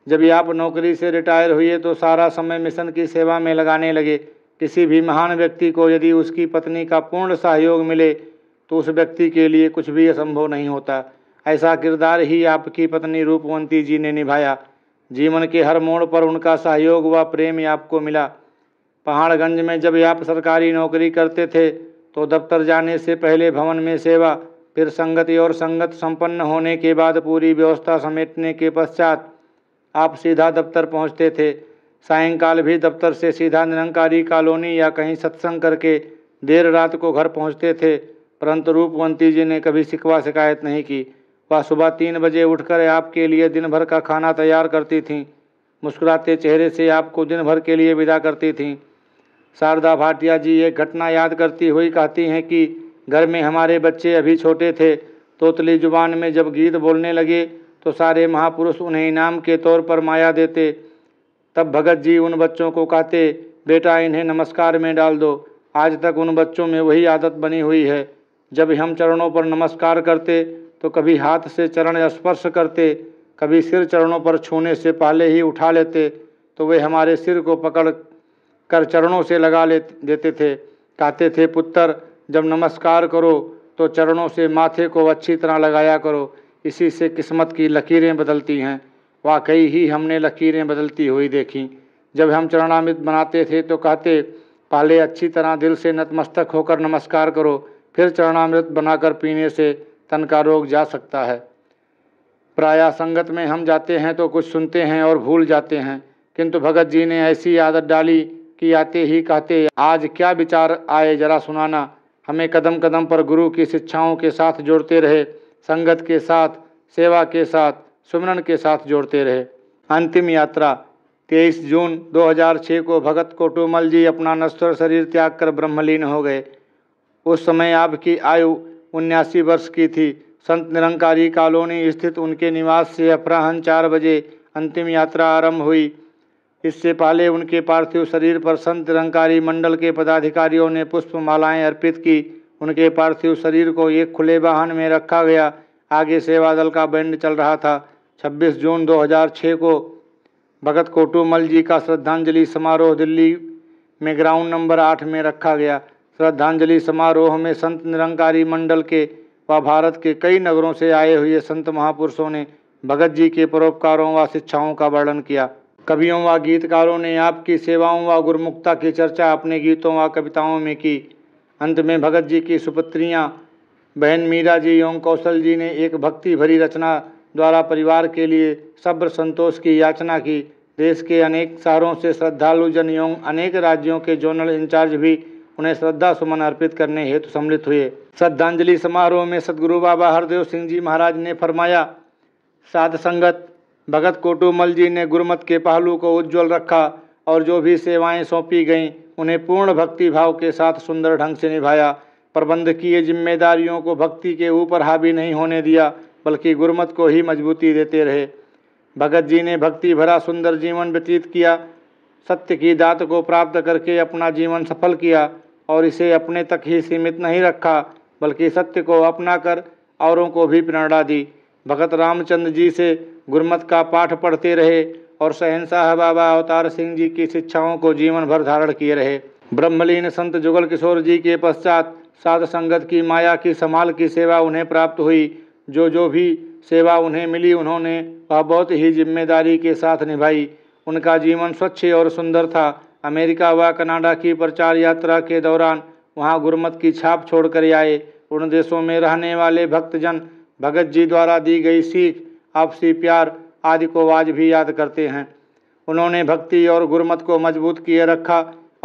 जब आप नौकरी से रिटायर हुए तो सारा समय मिशन की सेवा में लगाने लगे किसी भी महान व्यक्ति को यदि उसकी पत्नी का पूर्ण सहयोग मिले तो उस व्यक्ति के लिए कुछ भी असंभव नहीं होता ऐसा किरदार ही आपकी पत्नी रूपवंती जी ने निभाया जीवन के हर मोड़ पर उनका सहयोग व प्रेम आपको मिला पहाड़गंज में जब आप सरकारी नौकरी करते थे तो दफ्तर जाने से पहले भवन में सेवा फिर संगति और संगत संपन्न होने के बाद पूरी व्यवस्था समेटने के पश्चात आप सीधा दफ्तर पहुंचते थे सायंकाल भी दफ्तर से सीधा निरंकारी कॉलोनी या कहीं सत्संग करके देर रात को घर पहुंचते थे परंतु रूपवंती जी ने कभी सिखवा शिकायत नहीं की वह सुबह तीन बजे उठकर आपके लिए दिन भर का खाना तैयार करती थीं मुस्कुराते चेहरे से आपको दिन भर के लिए विदा करती थीं शारदा भाटिया जी ये घटना याद करती हुई कहती हैं कि घर में हमारे बच्चे अभी छोटे थे तोतली जुबान में जब गीत बोलने लगे तो सारे महापुरुष उन्हें इनाम के तौर पर माया देते तब भगत जी उन बच्चों को कहते बेटा इन्हें नमस्कार में डाल दो आज तक उन बच्चों में वही आदत बनी हुई है जब हम चरणों पर नमस्कार करते तो कभी हाथ से चरण स्पर्श करते कभी सिर चरणों पर छूने से पहले ही उठा लेते तो वे हमारे सिर को पकड़ कर चरणों से लगा ले देते थे कहते थे पुत्र जब नमस्कार करो तो चरणों से माथे को अच्छी तरह लगाया करो इसी से किस्मत की लकीरें बदलती हैं वाकई ही हमने लकीरें बदलती हुई देखी जब हम चरणामित बनाते थे तो कहते पहले अच्छी तरह दिल से नतमस्तक होकर नमस्कार करो फिर चरणामृत बनाकर पीने से तन का रोग जा सकता है प्राय संगत में हम जाते हैं तो कुछ सुनते हैं और भूल जाते हैं किंतु भगत जी ने ऐसी आदत डाली कि आते ही कहते आज क्या विचार आए जरा सुनाना हमें कदम कदम पर गुरु की शिक्षाओं के साथ जोड़ते रहे संगत के साथ सेवा के साथ सुमरन के साथ जोड़ते रहे अंतिम यात्रा 23 जून 2006 को भगत कोटोमल जी अपना नश्वर शरीर त्याग कर ब्रह्मलीन हो गए उस समय आपकी आयु उन्यासी वर्ष की थी संत निरंकारी कॉलोनी स्थित उनके निवास से अपराहन चार बजे अंतिम यात्रा आरंभ हुई इससे पहले उनके पार्थिव शरीर पर संत निरंकारी मंडल के पदाधिकारियों ने पुष्प मालाएँ अर्पित की उनके पार्थिव शरीर को एक खुले वाहन में रखा गया आगे सेवा दल का बैंड चल रहा था 26 जून 2006 को भगत कोटूमल जी का श्रद्धांजलि समारोह दिल्ली में ग्राउंड नंबर आठ में रखा गया श्रद्धांजलि समारोह में संत निरंकारी मंडल के व भारत के कई नगरों से आए हुए संत महापुरुषों ने भगत जी के परोपकारों व शिक्षाओं का वर्णन किया कवियों व गीतकारों ने आपकी सेवाओं व गुरमुखता की चर्चा अपने गीतों व कविताओं में की अंत में भगत जी की सुपुत्रियाँ बहन मीरा जी एवं कौशल जी ने एक भक्ति भरी रचना द्वारा परिवार के लिए सब्र संतोष की याचना की देश के अनेक शहरों से श्रद्धालु जन एवं अनेक राज्यों के जोनल इंचार्ज भी उन्हें श्रद्धा सुमन अर्पित करने हेतु सम्मिलित हुए श्रद्धांजलि समारोह में सदगुरु बाबा हरदेव सिंह जी महाराज ने फरमाया साध संगत भगत कोटुमल जी ने गुरमत के पहलू को उज्जवल रखा और जो भी सेवाएं सौंपी गईं उन्हें पूर्ण भक्ति भाव के साथ सुंदर ढंग से निभाया प्रबंधकीय जिम्मेदारियों को भक्ति के ऊपर हावी नहीं होने दिया बल्कि गुरमत को ही मजबूती देते रहे भगत जी ने भक्ति भरा सुंदर जीवन व्यतीत किया सत्य की दात को प्राप्त करके अपना जीवन सफल किया और इसे अपने तक ही सीमित नहीं रखा बल्कि सत्य को अपनाकर औरों को भी प्रेरणा दी भगत रामचंद्र जी से गुरमत का पाठ पढ़ते रहे और शहनशाह बाबा अवतार सिंह जी की शिक्षाओं को जीवन भर धारण किए रहे ब्रह्मलीन संत जुगल किशोर जी के पश्चात साध संगत की माया की संभाल की सेवा उन्हें प्राप्त हुई जो जो भी सेवा उन्हें मिली उन्होंने वह बहुत ही जिम्मेदारी के साथ निभाई उनका जीवन स्वच्छ और सुंदर था अमेरिका व कनाडा की प्रचार यात्रा के दौरान वहां गुरमत की छाप छोड़कर आए उन देशों में रहने वाले भक्तजन भगत जी द्वारा दी गई सीख आपसी प्यार आदि को आज भी याद करते हैं उन्होंने भक्ति और गुरमत को मजबूत किए रखा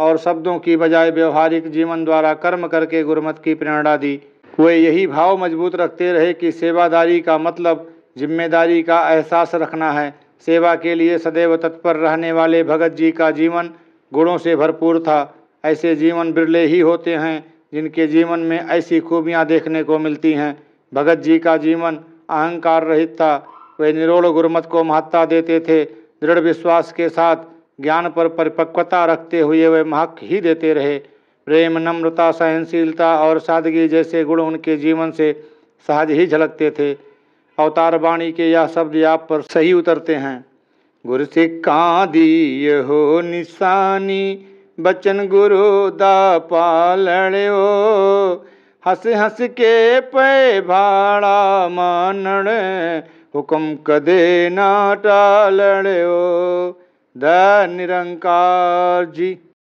और शब्दों की बजाय व्यवहारिक जीवन द्वारा कर्म करके गुरमत की प्रेरणा दी वे यही भाव मजबूत रखते रहे कि सेवादारी का मतलब जिम्मेदारी का एहसास रखना है सेवा के लिए सदैव तत्पर रहने वाले भगत जी का जीवन गुणों से भरपूर था ऐसे जीवन बिरले ही होते हैं जिनके जीवन में ऐसी खूबियाँ देखने को मिलती हैं भगत जी का जीवन अहंकार रहित था वे निरोल गुरमत को महत्ता देते थे दृढ़ विश्वास के साथ ज्ञान पर परिपक्वता रखते हुए वे महक ही देते रहे प्रेम नम्रता सहनशीलता और सादगी जैसे गुण उनके जीवन से सहज ही झलकते थे अवतार वाणी के यह शब्द आप पर सही उतरते हैं ਗੁਰਸਿੱਖਾਂ ਦੀ ਇਹੋ ਨਿਸ਼ਾਨੀ ਬਚਨ ਗੁਰੂ ਦਾ ਪਾਲਣਿਓ ਹੱਸ ਹੱਸ ਕੇ ਪਏ ਭਾੜਾ ਮਾਨਣ ਹੁਕਮ ਕਦੇ ਨਾ ਟਾਲਣਿਓ ਦਾ ਨਿਰੰਕਾਰ ਜੀ